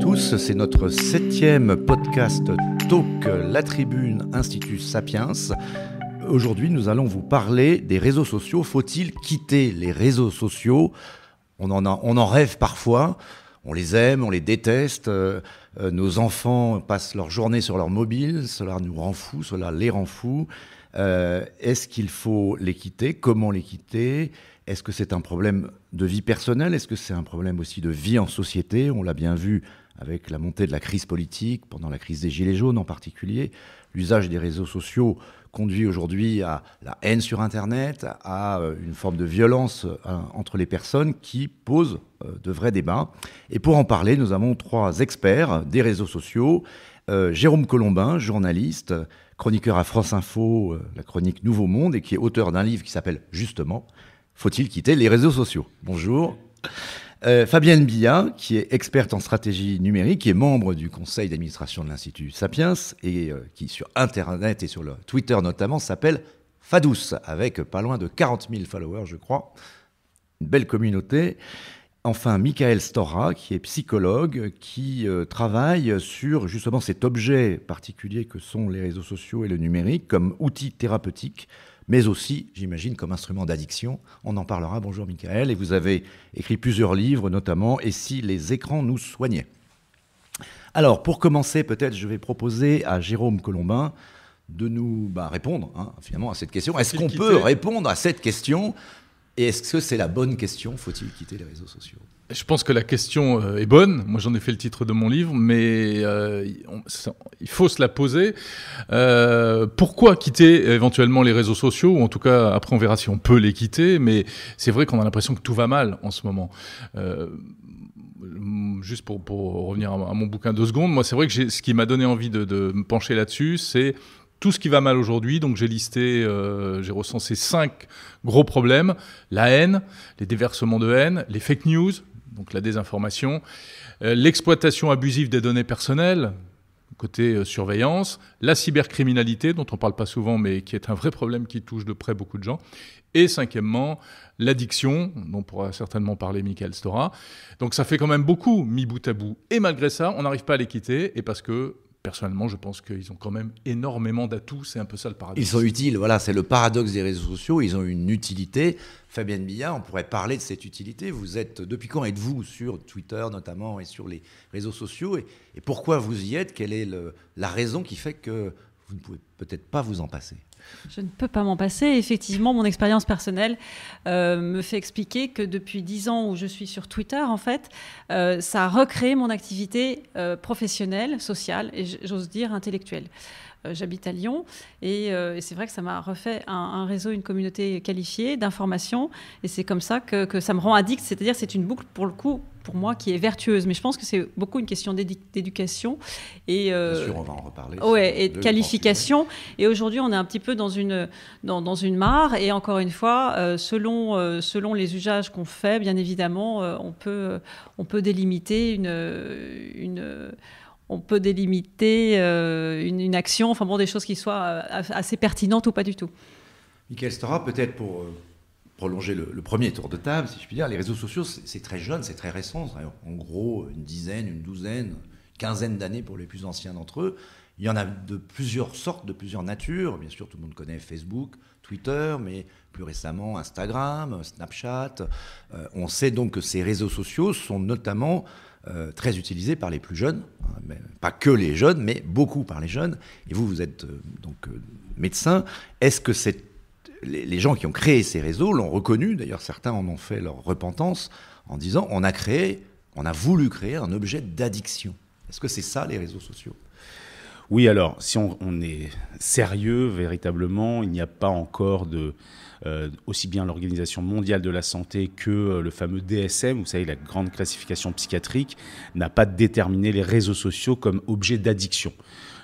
tous, c'est notre septième podcast Talk La Tribune Institut Sapiens. Aujourd'hui, nous allons vous parler des réseaux sociaux. Faut-il quitter les réseaux sociaux on en, rêve parfois, on les aime, on les déteste. Euh, euh, nos enfants passent leur journée sur leur mobile, cela nous rend fous, cela les rend fous. Euh, est-ce qu'il faut les quitter Comment les quitter Est-ce que c'est un problème de vie personnelle Est-ce que c'est un problème aussi de vie en société On l'a bien vu avec la montée de la crise politique, pendant la crise des Gilets jaunes en particulier, l'usage des réseaux sociaux conduit aujourd'hui à la haine sur Internet, à une forme de violence hein, entre les personnes qui pose euh, de vrais débats. Et pour en parler, nous avons trois experts des réseaux sociaux. Euh, Jérôme Colombin, journaliste, chroniqueur à France Info, euh, la chronique Nouveau Monde, et qui est auteur d'un livre qui s'appelle justement Faut-il quitter les réseaux sociaux Bonjour. Euh, Fabienne Billa, qui est experte en stratégie numérique, qui est membre du conseil d'administration de l'Institut Sapiens et euh, qui, sur Internet et sur Twitter notamment, s'appelle Fadous, avec pas loin de 40 000 followers, je crois. Une belle communauté. Enfin, Michael Stora, qui est psychologue, qui euh, travaille sur justement cet objet particulier que sont les réseaux sociaux et le numérique comme outil thérapeutique mais aussi, j'imagine, comme instrument d'addiction. On en parlera. Bonjour Michael. Et vous avez écrit plusieurs livres, notamment Et si les écrans nous soignaient Alors, pour commencer, peut-être, je vais proposer à Jérôme Colombin de nous bah, répondre hein, finalement à cette question. Est-ce qu'on peut répondre à cette question et est-ce que c'est la bonne question Faut-il quitter les réseaux sociaux je pense que la question euh, est bonne. Moi, j'en ai fait le titre de mon livre, mais euh, il faut se la poser. Euh, pourquoi quitter éventuellement les réseaux sociaux Ou en tout cas, après, on verra si on peut les quitter. Mais c'est vrai qu'on a l'impression que tout va mal en ce moment. juste pour, revenir à, mon bouquin deux secondes, moi, c'est vrai que ce qui m'a donné envie de me pencher là-dessus, c'est tout ce qui va mal aujourd'hui. Donc j'ai listé, euh, j'ai recensé cinq gros problèmes la haine, les déversements de haine, les fake news, donc la désinformation, euh, l'exploitation abusive des données personnelles côté euh, surveillance, la cybercriminalité dont on parle pas souvent mais qui est un vrai problème qui touche de près beaucoup de gens, et cinquièmement l'addiction dont pourra certainement parler Michael Stora. Donc ça fait quand même beaucoup mis bout à bout et malgré ça on n'arrive pas à les quitter et parce que personnellement, je pense qu'ils ont quand même énormément d'atouts. C'est un peu ça le paradoxe. Ils sont utiles, voilà, c'est le paradoxe des réseaux sociaux. Ils ont une utilité. Fabienne Billard, on pourrait parler de cette utilité. Vous êtes, depuis quand êtes-vous sur Twitter notamment et sur les réseaux sociaux et, pourquoi vous y êtes Quelle est la raison qui fait que vous ne pouvez peut-être pas vous en passer je ne peux pas m'en passer. Effectivement, mon expérience personnelle euh, me fait expliquer que depuis dix ans où je suis sur Twitter, en fait, euh, ça a recréé mon activité euh, professionnelle, sociale et j'ose dire intellectuelle. Euh, j'habite à Lyon euh, et, c'est vrai que ça m'a refait un, réseau, une communauté qualifiée d'informations. Et c'est comme ça que, que ça me rend addict. C'est-à-dire c'est une boucle pour le coup pour moi qui est vertueuse. Mais je pense que c'est beaucoup une question d'éducation et euh, Bien sûr, on va en reparler. Ouais, et de qualification. Et aujourd'hui, on est un petit peu dans une dans, une mare. Et encore une fois, selon selon les usages qu'on fait, bien évidemment, on peut on peut délimiter une une on peut délimiter euh, une, action, enfin bon, des choses qui soient euh, assez pertinentes ou pas du tout. Michael Stora, peut-être pour euh, prolonger le, premier tour de table, si je puis dire, les réseaux sociaux, c'est très jeune, c'est très récent, en gros une dizaine, une douzaine, quinzaine d'années pour les plus anciens d'entre eux. Il y en a de plusieurs sortes, de plusieurs natures. Bien sûr, tout le monde connaît Facebook, Twitter, mais plus récemment Instagram, Snapchat. on sait donc que ces réseaux sociaux sont notamment euh, très utilisé par les plus jeunes, hein, pas que les jeunes, mais beaucoup par les jeunes. Et vous, vous êtes euh, donc euh, médecin. Est-ce que les, gens qui ont créé ces réseaux l'ont reconnu, d'ailleurs certains en ont fait leur repentance, en disant on a créé, on a voulu créer un objet d'addiction. Est-ce que c'est ça les réseaux sociaux Oui, alors si on est sérieux véritablement, il n'y a pas encore de, euh, aussi bien l'Organisation mondiale de la santé que euh, le fameux DSM, vous savez, la grande classification psychiatrique, n'a pas déterminé les réseaux sociaux comme objet d'addiction.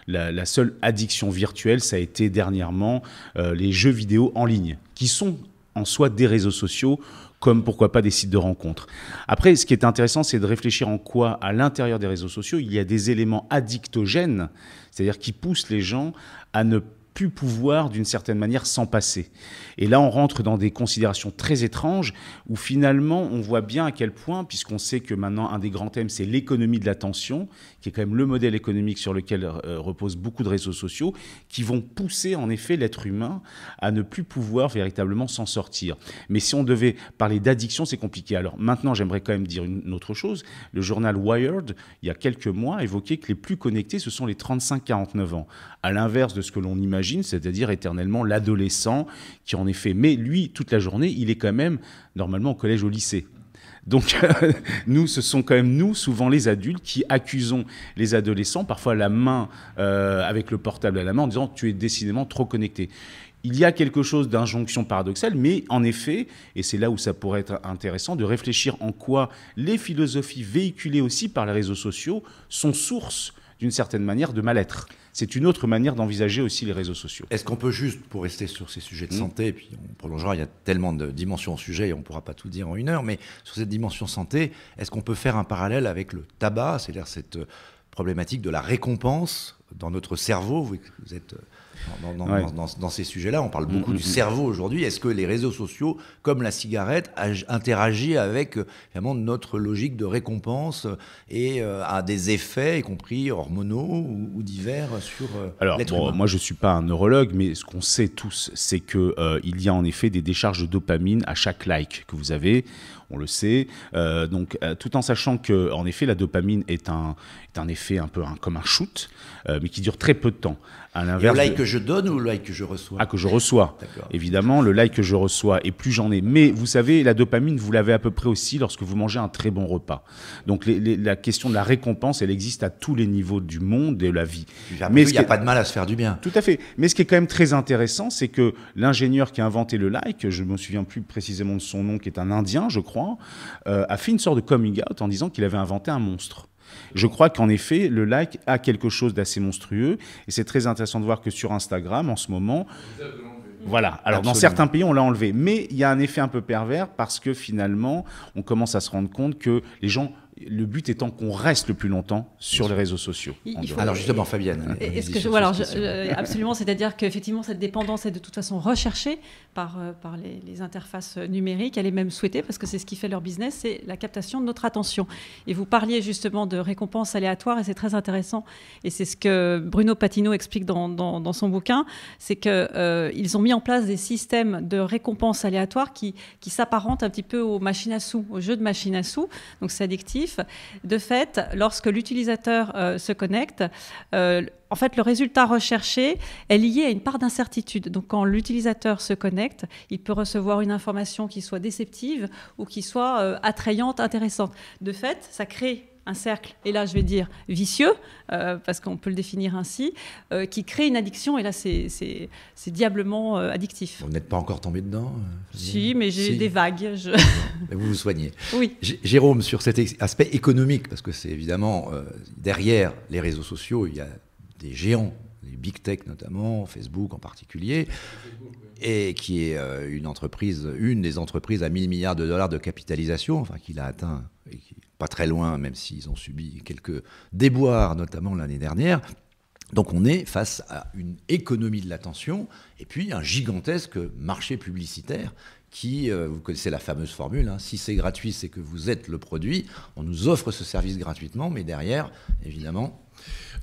La, seule addiction virtuelle, ça a été dernièrement euh, les jeux vidéo en ligne, qui sont en soi des réseaux sociaux, comme pourquoi pas des sites de rencontres. Après, ce qui est intéressant, c'est de réfléchir en quoi, à l'intérieur des réseaux sociaux, il y a des éléments addictogènes, c'est-à-dire qui poussent les gens à ne pas pu pouvoir, d'une certaine manière, s'en passer. Et là, on rentre dans des considérations très étranges où finalement, on voit bien à quel point, puisqu'on sait que maintenant, un des grands thèmes, c'est l'économie de l'attention, qui est quand même le modèle économique sur lequel euh, reposent beaucoup de réseaux sociaux, qui vont pousser, en effet, l'être humain à ne plus pouvoir véritablement s'en sortir. Mais si on devait parler d'addiction, c'est compliqué. Alors maintenant, j'aimerais quand même dire une autre chose. Le journal Wired, il y a quelques mois, évoquait que les plus connectés, ce sont les 35-49 ans, à l'inverse de ce que l'on imagine c'est-à-dire éternellement l'adolescent qui en effet, mais lui, toute la journée, il est quand même normalement au collège, au lycée. Donc nous, ce sont quand même nous, souvent les adultes, qui accusons les adolescents, parfois la main euh, avec le portable à la main, en disant tu es décidément trop connecté. Il y a quelque chose d'injonction paradoxale, mais en effet, et c'est là où ça pourrait être intéressant, de réfléchir en quoi les philosophies véhiculées aussi par les réseaux sociaux sont source, d'une certaine manière, de mal-être c'est une autre manière d'envisager aussi les réseaux sociaux. Est-ce qu'on peut juste, pour rester sur ces sujets de hmm. santé, et puis on prolongera, il y a tellement de dimensions au sujet et on ne pourra pas tout dire en une heure, mais sur cette dimension santé, est-ce qu'on peut faire un parallèle avec le tabac, c'est-à-dire cette euh, problématique de la récompense dans notre cerveau, vous êtes euh, dans, dans, ces sujets-là, on parle mm, beaucoup mm, du mm. cerveau aujourd'hui. Est-ce que les réseaux sociaux, comme la cigarette, interagissent avec vraiment euh, notre logique de récompense euh, et a euh, des effets, y compris hormonaux ou, divers, sur Alors, Moi, je ne suis pas un neurologue, mais ce qu'on sait tous, c'est qu'il il y a en effet des décharges de dopamine à chaque like que vous avez on le sait. donc, tout en sachant que, en effet, la dopamine est un, est un effet un peu un, comme un shoot, mais qui dure très peu de temps le like que je donne ou le like que je reçois Ah, que je reçois. Évidemment, le like que je reçois, et plus j'en ai. Mais vous savez, la dopamine, vous l'avez à peu près aussi lorsque vous mangez un très bon repas. Donc la question de la récompense, elle existe à tous les niveaux du monde et de la vie. Mais il n'y a pas de mal à se faire du bien. Tout à fait. Mais ce qui est quand même très intéressant, c'est que l'ingénieur qui a inventé le like, je ne me souviens plus précisément de son nom, qui est un Indien, je crois, euh, a fait une sorte de coming out en disant qu'il avait inventé un monstre. Je crois qu'en effet, le like a quelque chose d'assez monstrueux. Et c'est très intéressant de voir que sur Instagram, en ce moment. Voilà. Alors dans certains pays, on l'a enlevé. Mais il y a un effet un peu pervers parce que finalement, on commence à se rendre compte que les gens le but étant qu'on reste le plus longtemps sur les réseaux sociaux. Alors justement, Fabienne. Est-ce que euh, absolument, c'est-à-dire qu'effectivement cette dépendance est de toute façon recherchée par, euh, par les, interfaces euh, numériques, elle est même souhaitée parce que c'est ce qui fait leur business, c'est la captation de notre attention. Et vous parliez justement de récompenses aléatoires et c'est très intéressant et c'est ce que Bruno Patino explique dans, dans, son bouquin, c'est qu'ils ont mis en place des systèmes de récompenses aléatoires qui, qui s'apparentent un petit peu aux machines à sous, aux jeux de machines à sous, donc c'est addictif de fait, lorsque l'utilisateur euh, se connecte, euh, en fait, le résultat recherché est lié à une part d'incertitude. Donc, quand l'utilisateur se connecte, il peut recevoir une information qui soit déceptive ou qui soit euh, attrayante, intéressante. De fait, ça crée un cercle, et là je vais dire vicieux, euh, parce qu'on peut le définir ainsi, euh, qui crée une addiction, et là c'est diablement euh, addictif. Vous n'êtes pas encore tombé dedans Si, mais j'ai eu des vagues. vous vous soignez. Oui. Jérôme, sur cet aspect économique, parce que c'est évidemment derrière les réseaux sociaux, il y a des géants, les big tech notamment, Facebook en particulier. et qui est une entreprise, une des entreprises à 1000 milliards de dollars de capitalisation, enfin qu'il a atteint et qui pas très loin, même s'ils ont subi quelques déboires, notamment l'année dernière. Donc on est face à une économie de l'attention et puis un gigantesque marché publicitaire qui, euh, vous connaissez la fameuse formule, hein, si c'est gratuit, c'est que vous êtes le produit, on nous offre ce service gratuitement, mais derrière, évidemment...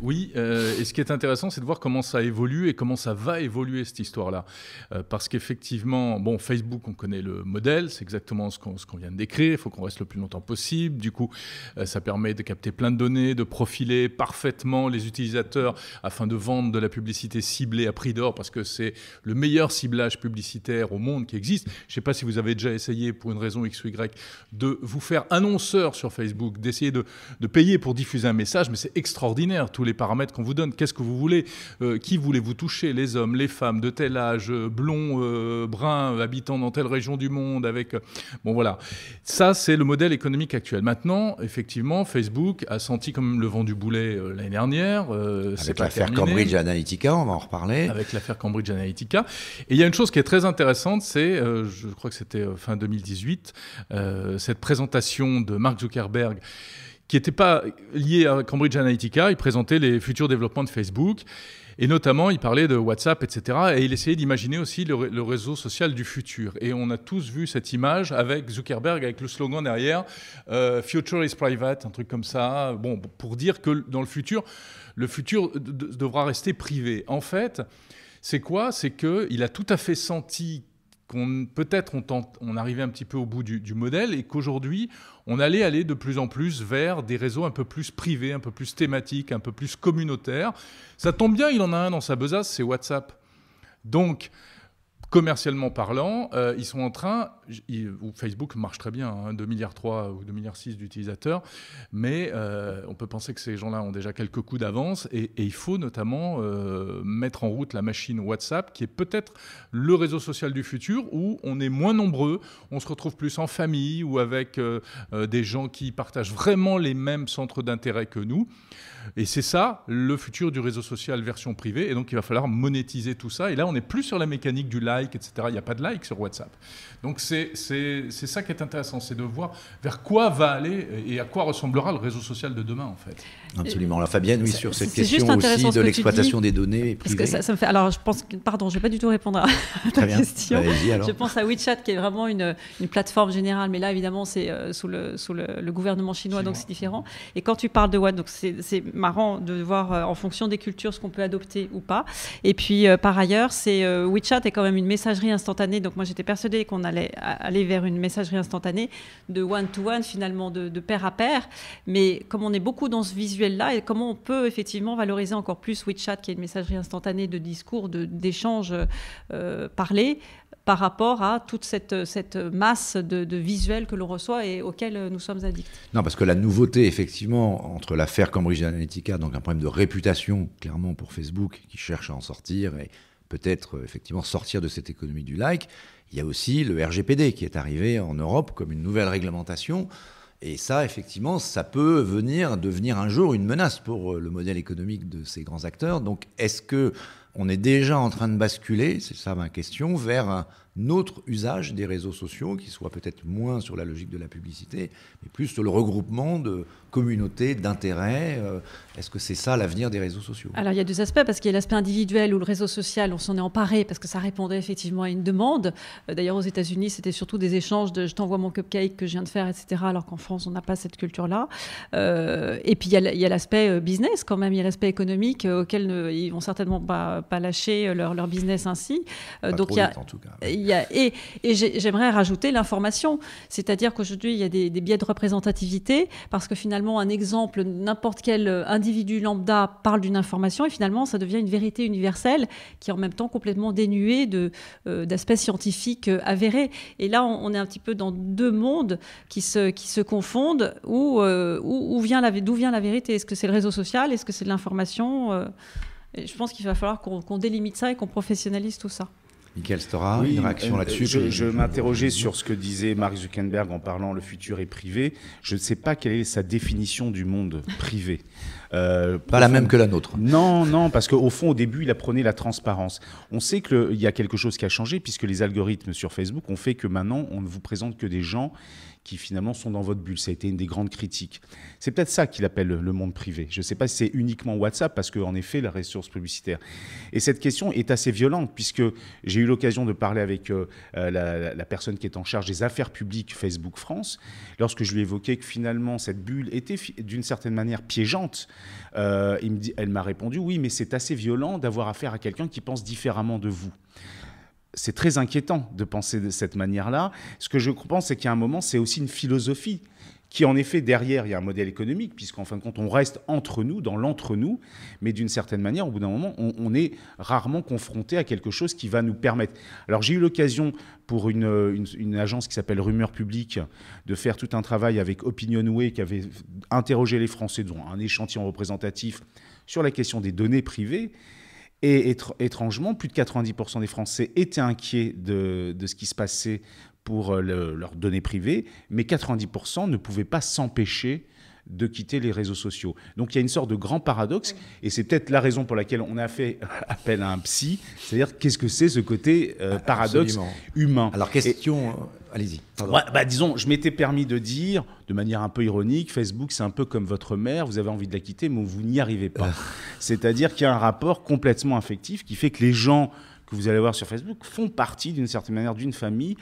Oui, euh, et ce qui est intéressant, c'est de voir comment ça évolue et comment ça va évoluer cette histoire-là. Euh, parce qu'effectivement, bon, Facebook, on connaît le modèle, c'est exactement ce qu'on qu vient de décrire, il faut qu'on reste le plus longtemps possible. Du coup, euh, ça permet de capter plein de données, de profiler parfaitement les utilisateurs afin de vendre de la publicité ciblée à prix d'or, parce que c'est le meilleur ciblage publicitaire au monde qui existe. Je ne sais pas si vous avez déjà essayé, pour une raison X ou Y, de vous faire annonceur sur Facebook, d'essayer de, de payer pour diffuser un message, mais c'est extraordinaire. Tous les paramètres qu'on vous donne. Qu'est-ce que vous voulez euh, Qui voulez-vous toucher Les hommes, les femmes de tel âge, euh, blond, euh, brun, habitant dans telle région du monde, avec... Bon voilà. Ça, c'est le modèle économique actuel. Maintenant, effectivement, Facebook a senti comme le vent du boulet l'année dernière. avec l'affaire Cambridge Analytica, on va en reparler. Avec l'affaire Cambridge Analytica. Et il y a une chose qui est très intéressante, c'est, je crois que c'était fin 2018, cette présentation de Mark Zuckerberg qui n'était pas lié à Cambridge Analytica. Il présentait les futurs développements de Facebook. Et notamment, il parlait de WhatsApp, etc. Et il essayait d'imaginer aussi le, réseau social du futur. Et on a tous vu cette image avec Zuckerberg, avec le slogan derrière euh, Future is private, un truc comme ça. Bon, pour dire que dans le futur, le futur devra rester privé. En fait, c'est quoi C'est qu'il a tout à fait senti qu'on peut-être on, tente, on arrivait un petit peu au bout du, du modèle et qu'aujourd'hui on allait aller de plus en plus vers des réseaux un peu plus privés, un peu plus thématiques, un peu plus communautaires. Ça tombe bien, il en a un dans sa besace, c'est WhatsApp. Donc commercialement parlant, euh, ils sont en train, Facebook marche très bien, 2 hein, milliards 3 ou 2,6 milliards d'utilisateurs, mais euh, on peut penser que ces gens-là ont déjà quelques coups d'avance et, il faut notamment euh, mettre en route la machine WhatsApp qui est peut-être le réseau social du futur où on est moins nombreux, on se retrouve plus en famille ou avec des gens qui partagent vraiment les mêmes centres d'intérêt que nous. Et c'est ça le futur du réseau social version privée. Et donc il va falloir monétiser tout ça. Et là, on n'est plus sur la mécanique du like, etc. Il n'y a pas de like sur WhatsApp. Donc c'est ça qui est intéressant, c'est de voir vers quoi va aller et à quoi ressemblera le réseau social de demain, en fait. Absolument. La Fabienne, oui, sur cette question aussi de l'exploitation des données. Parce ça, fait. Alors, je pense. Pardon, je ne vais pas du tout répondre à ta question. Alors. Je pense à WeChat, qui est vraiment une, plateforme générale. Mais là, évidemment, c'est euh, sous, le, sous le, gouvernement chinois, chinois. donc c'est différent. Et quand tu parles de WhatsApp, donc c'est marrant de voir euh, en fonction des cultures ce qu'on peut adopter ou pas. Et puis euh, par ailleurs, c'est euh, WeChat est quand même une messagerie instantanée. Donc moi j'étais persuadée qu'on allait aller vers une messagerie instantanée de one to one finalement de, pair à pair. Mais comme on est beaucoup dans ce visuel là et comment on peut effectivement valoriser encore plus WeChat qui est une messagerie instantanée de discours, d'échanges de, euh, parlés par rapport à toute cette, masse de, visuels que l'on reçoit et auxquels nous sommes addicts. Non, parce que la nouveauté, effectivement, entre l'affaire Cambridge Analytica, donc un problème de réputation, clairement, pour Facebook, qui cherche à en sortir et peut-être, euh, effectivement, sortir de cette économie du like, il y a aussi le RGPD qui est arrivé en Europe comme une nouvelle réglementation. Et ça, effectivement, ça peut venir devenir un jour une menace pour euh, le modèle économique de ces grands acteurs. Donc, est-ce que on est déjà en train de basculer, c'est ça ma question, vers un autre usage des réseaux sociaux qui soit peut-être moins sur la logique de la publicité, mais plus sur le regroupement de, communauté d'intérêt. Euh, est-ce que c'est ça l'avenir des réseaux sociaux Alors il y a deux aspects, parce qu'il y a l'aspect individuel où le réseau social, on s'en est emparé parce que ça répondait effectivement à une demande. Euh, d'ailleurs aux États-Unis, c'était surtout des échanges de je t'envoie mon cupcake que je viens de faire, etc. Alors qu'en France, on n'a pas cette culture-là. Euh, et puis il y a l'aspect business quand même, il y a l'aspect économique auquel ne, ils vont certainement pas, pas lâcher leur, leur business ainsi. Donc il y a, en tout Il et, j'aimerais rajouter l'information, c'est-à-dire qu'aujourd'hui il y a des, des biais de représentativité parce que finalement un exemple, n'importe quel euh, individu lambda parle d'une information et finalement ça devient une vérité universelle qui est en même temps complètement dénuée euh, d'aspects scientifiques euh, avérés. Et là, on, est un petit peu dans deux mondes qui se, qui se confondent. Où, où, vient la, d'où vient la vérité Est-ce que c'est le réseau social Est-ce que c'est de l'information je pense qu'il va falloir qu'on délimite ça et qu'on professionnalise tout ça. Michael Stora, une réaction euh, là-dessus Je, je m'interrogeais sur ce que disait Mark Zuckerberg en parlant le futur est privé. Je ne sais pas quelle est sa définition du monde privé. Euh, pas la même que la nôtre. Non, non, parce qu'au fond, au début, il apprenait la transparence. On sait qu'il y a quelque chose qui a changé puisque les algorithmes sur Facebook ont fait que maintenant, on ne vous présente que des gens qui finalement sont dans votre bulle. Ça a été une des grandes critiques. C'est peut-être ça qu'il appelle le monde privé. Je ne sais pas si c'est uniquement WhatsApp, parce qu'en effet, la ressource publicitaire. Et cette question est assez violente, puisque j'ai eu l'occasion de parler avec euh, euh, la, personne qui est en charge des affaires publiques Facebook France, lorsque je lui évoquais que finalement, cette bulle était d'une certaine manière piégeante. Euh, elle m'a répondu, oui, mais c'est assez violent d'avoir affaire à quelqu'un qui pense différemment de vous c'est très inquiétant de penser de cette manière-là. Ce que je pense, c'est qu'à un moment, c'est aussi une philosophie qui, en effet, derrière, il y a un modèle économique, puisqu'en fin de compte, on reste entre nous, dans l'entre-nous, mais d'une certaine manière, au bout d'un moment, on, est rarement confronté à quelque chose qui va nous permettre. Alors, j'ai eu l'occasion, pour une, agence qui s'appelle Rumeur Publique, de faire tout un travail avec Opinionway, qui avait interrogé les Français, dont un échantillon représentatif, sur la question des données privées. Et étrangement, plus de 90% des Français étaient inquiets de, ce qui se passait pour euh, leurs données privées, mais 90% ne pouvaient pas s'empêcher de quitter les réseaux sociaux. Donc il y a une sorte de grand paradoxe, et c'est peut-être la raison pour laquelle on a fait appel à un psy, c'est-à-dire qu'est-ce que c'est ce côté euh, ah, paradoxe humain. Alors question, euh, allez-y. Bah, disons, je m'étais permis de dire, de manière un peu ironique, Facebook, c'est un peu comme votre mère, vous avez envie de la quitter, mais vous n'y arrivez pas. Ah. C'est-à-dire qu'il y a un rapport complètement affectif qui fait que les gens que vous allez voir sur Facebook font partie d'une certaine manière d'une famille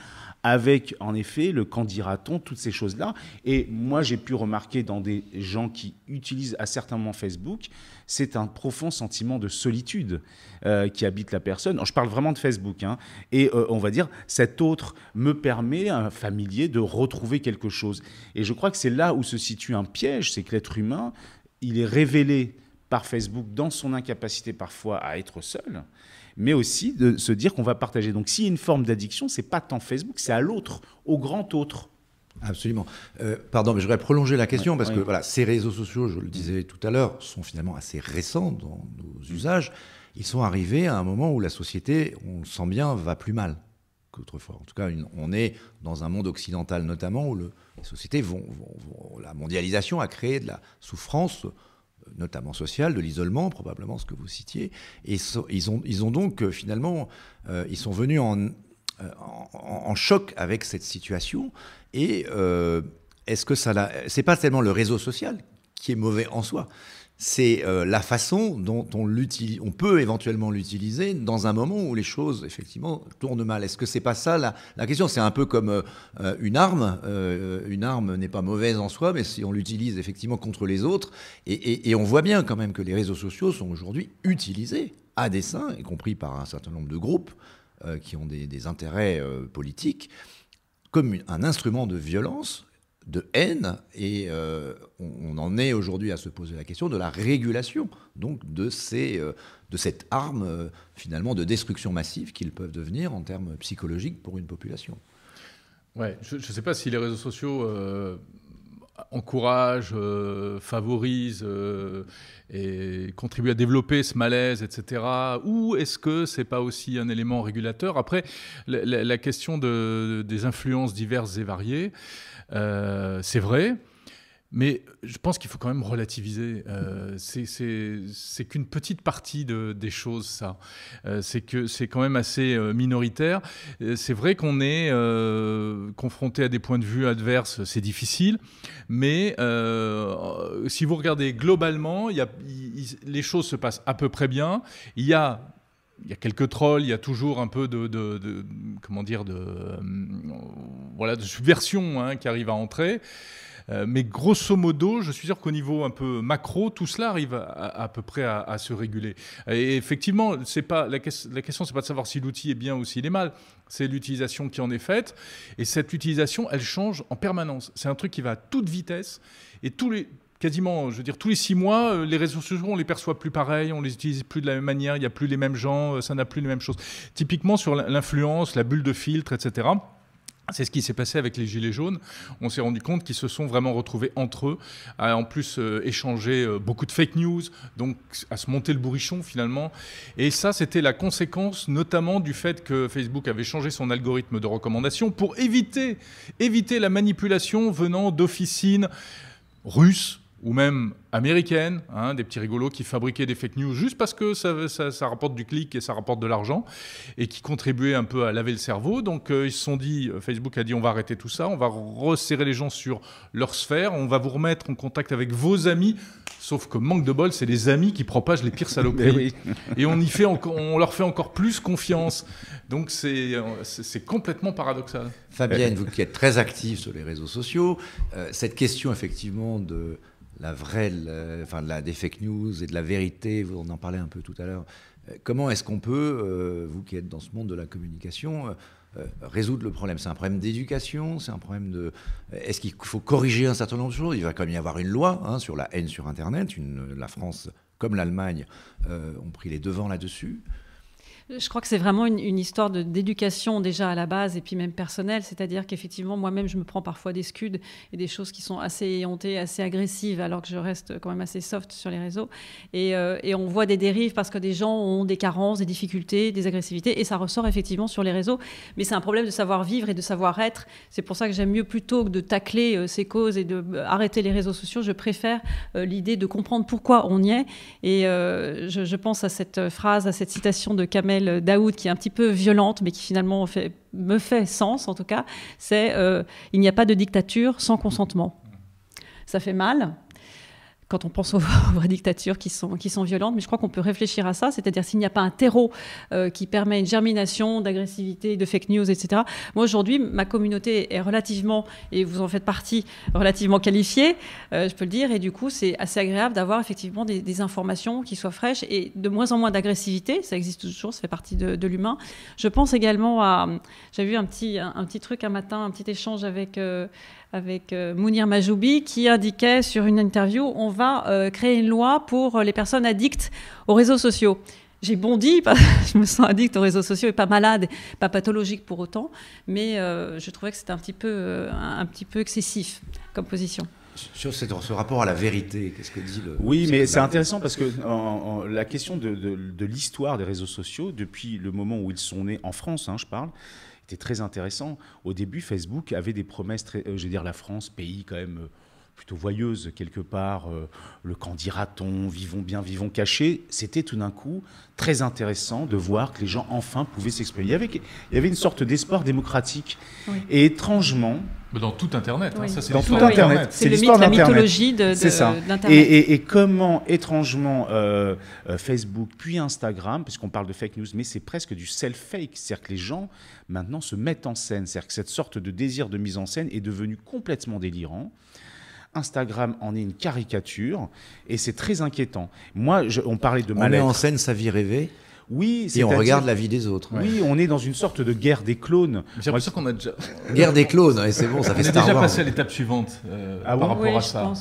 avec en effet le quand dira-t-on, toutes ces choses-là. Et moi j'ai pu remarquer dans des gens qui utilisent à certains moments Facebook, c'est un profond sentiment de solitude euh, qui habite la personne. je parle vraiment de Facebook. Hein. et euh, on va dire, cet autre me permet, un euh, familier, de retrouver quelque chose. Et je crois que c'est là où se situe un piège, c'est que l'être humain, il est révélé par Facebook dans son incapacité parfois à être seul mais aussi de se dire qu'on va partager. Donc s'il y a une forme d'addiction, c'est pas tant Facebook, c'est à l'autre, au grand autre. Absolument. Euh, pardon, mais je voudrais prolonger la question parce que voilà, ces réseaux sociaux, je le disais tout à l'heure, sont finalement assez récents dans nos mmh. usages. Ils sont arrivés à un moment où la société, on le sent bien, va plus mal qu'autrefois. En tout cas, on est dans un monde occidental notamment où le, sociétés vont, La mondialisation a créé de la souffrance notamment sociale, de l'isolement, probablement ce que vous citiez. Et ils, ont, ils ont donc euh, finalement, euh, ils sont venus en euh, en, choc avec cette situation. Et euh, est-ce que ça l'a. C'est pas tellement le réseau social qui est mauvais en soi. C'est euh, la façon dont on, on peut éventuellement l'utiliser dans un moment où les choses, effectivement, tournent mal. Est-ce que c'est pas ça la, question C'est un peu comme une arme. une arme n'est pas mauvaise en soi, mais si on l'utilise effectivement contre les autres, et, et on voit bien quand même que les réseaux sociaux sont aujourd'hui utilisés à dessein, y compris par un certain nombre de groupes, euh, qui ont des, intérêts euh, politiques, comme un instrument de violence, de haine, et euh, on, on, en est aujourd'hui à se poser la question de la régulation, donc de, ces, de cette arme finalement de destruction massive qu'ils peuvent devenir en termes psychologiques pour une population. Ouais, je ne sais pas si les réseaux sociaux encourage, euh, favorise euh, et contribue à développer ce malaise, etc. Ou est-ce que c'est pas aussi un élément régulateur Après, la, question des influences diverses et variées, euh, c'est vrai. Mais je pense qu'il faut quand même relativiser. Euh, c'est qu'une petite partie des choses, ça. Euh, c'est que c'est quand même assez euh, minoritaire. C'est vrai qu'on est confronté à des points de vue adverses, c'est difficile. Mais si vous regardez globalement, les choses se passent à peu près bien. Il y a il quelques trolls, il y a toujours un peu de, comment dire de voilà de subversion hein, qui arrive à entrer. Euh, mais grosso modo, je suis sûr qu'au niveau un peu macro, tout cela arrive à, peu près à, se réguler. Et effectivement, c'est pas la, la question, c'est pas de savoir si l'outil est bien ou s'il est mal. C'est l'utilisation qui en est faite. Et cette utilisation, elle change en permanence. C'est un truc qui va à toute vitesse. Et tous les, quasiment, je veux dire, tous les six mois, euh, les réseaux sociaux, on les perçoit plus pareil, on les utilise plus de la même manière, il n'y a plus les mêmes gens, euh, ça n'a plus les mêmes choses. Typiquement sur l'influence, la bulle de filtre, etc. C'est ce qui s'est passé avec les Gilets jaunes. On s'est rendu compte qu'ils se sont vraiment retrouvés entre eux, à en plus échangé euh, échanger euh, beaucoup de fake news, donc à se monter le bourrichon finalement. Et ça, c'était la conséquence notamment du fait que Facebook avait changé son algorithme de recommandation pour éviter, éviter la manipulation venant d'officines russes ou même américaines, hein, des petits rigolos qui fabriquaient des fake news juste parce que ça, ça, rapporte du clic et ça rapporte de l'argent, et qui contribuaient un peu à laver le cerveau. Donc euh, ils se sont dit, euh, Facebook a dit on va arrêter tout ça, on va resserrer les gens sur leur sphère, on va vous remettre en contact avec vos amis, sauf que manque de bol, c'est les amis qui propagent les pires saloperies. et on, y fait on leur fait encore plus confiance. Donc euh, c'est complètement paradoxal. Fabienne, vous qui êtes très active sur les réseaux sociaux, cette question effectivement de la vraie, enfin, la, des fake news et de la vérité. vous en parlez un peu tout à l'heure. Euh, comment est-ce qu'on peut, euh, vous qui êtes dans ce monde de la communication, euh, résoudre le problème C'est un problème d'éducation, c'est un problème de. Est-ce qu'il faut corriger un certain nombre de choses Il va quand même y avoir une loi hein, sur la haine sur Internet. la France comme l'Allemagne ont pris les devants là-dessus. Je crois que c'est vraiment une, histoire d'éducation déjà à la base et puis même personnelle, c'est-à-dire qu'effectivement moi-même je me prends parfois des scuds et des choses qui sont assez éhontées, assez agressives, alors que je reste quand même assez soft sur les réseaux. Et, euh, et on voit des dérives parce que des gens ont des carences, des difficultés, des agressivités et ça ressort effectivement sur les réseaux. Mais c'est un problème de savoir vivre et de savoir être. C'est pour ça que j'aime mieux plutôt que de tacler euh, ces causes et de euh, arrêter les réseaux sociaux. Je préfère l'idée de comprendre pourquoi on y est. Et je, je pense à cette phrase, à cette citation de Kamel Daoud, qui est un petit peu violente, mais qui finalement me fait sens en tout cas, c'est euh, il n'y a pas de dictature sans consentement. Ça fait mal, quand on pense aux, vraies dictatures qui sont, qui sont violentes, mais je crois qu'on peut réfléchir à ça, c'est-à-dire s'il n'y a pas un terreau euh, qui permet une germination d'agressivité, de fake news, etc. Moi, aujourd'hui, ma communauté est relativement, et vous en faites partie, relativement qualifiée, euh, je peux le dire, et du coup, c'est assez agréable d'avoir effectivement des, informations qui soient fraîches et de moins en moins d'agressivité, ça existe toujours, ça fait partie de, l'humain. Je pense également à, j'avais vu un petit, un, petit truc un matin, un petit échange avec... Euh, avec euh, Mounir Majoubi qui indiquait sur une interview on va euh, créer une loi pour euh, les personnes addictes aux réseaux sociaux j'ai bondi, je me sens addict aux réseaux sociaux et pas malade, pas pathologique pour autant, mais je trouvais que c'était un petit peu, un petit peu excessif comme position. Sur ce rapport à la vérité, qu'est-ce que dit le... Oui, mais c'est intéressant parce que la question de, de l'histoire des réseaux sociaux, depuis le moment où ils sont nés en France, hein, je parle, très intéressant. Au début, Facebook avait des promesses, très, euh, je veux dire, la France, pays quand même euh, plutôt voyeuse quelque part, euh, le quand dira-t-on, vivons bien, vivons cachés, c'était tout d'un coup très intéressant de voir que les gens enfin pouvaient s'exprimer. Il, il y avait, une sorte d'espoir démocratique. Et étrangement... dans tout Internet, hein, ça c'est Dans tout Internet, c'est la mythologie de Et, et, comment, étrangement, euh, euh, Facebook puis Instagram, puisqu'on parle de fake news, mais c'est presque du self-fake, c'est-à-dire que les gens maintenant se mettent en scène, c'est-à-dire que cette sorte de désir de mise en scène est devenu complètement délirant. Instagram en est une caricature et c'est très inquiétant. Moi, je, on parlait de mal en scène sa vie rêvée. Oui, et on regarde la vie des autres. Oui, on est dans une sorte de guerre des clones. J'ai l'impression qu'on a déjà guerre des clones, et c'est bon, ça fait On est déjà passé à l'étape suivante euh, ah par rapport à ça.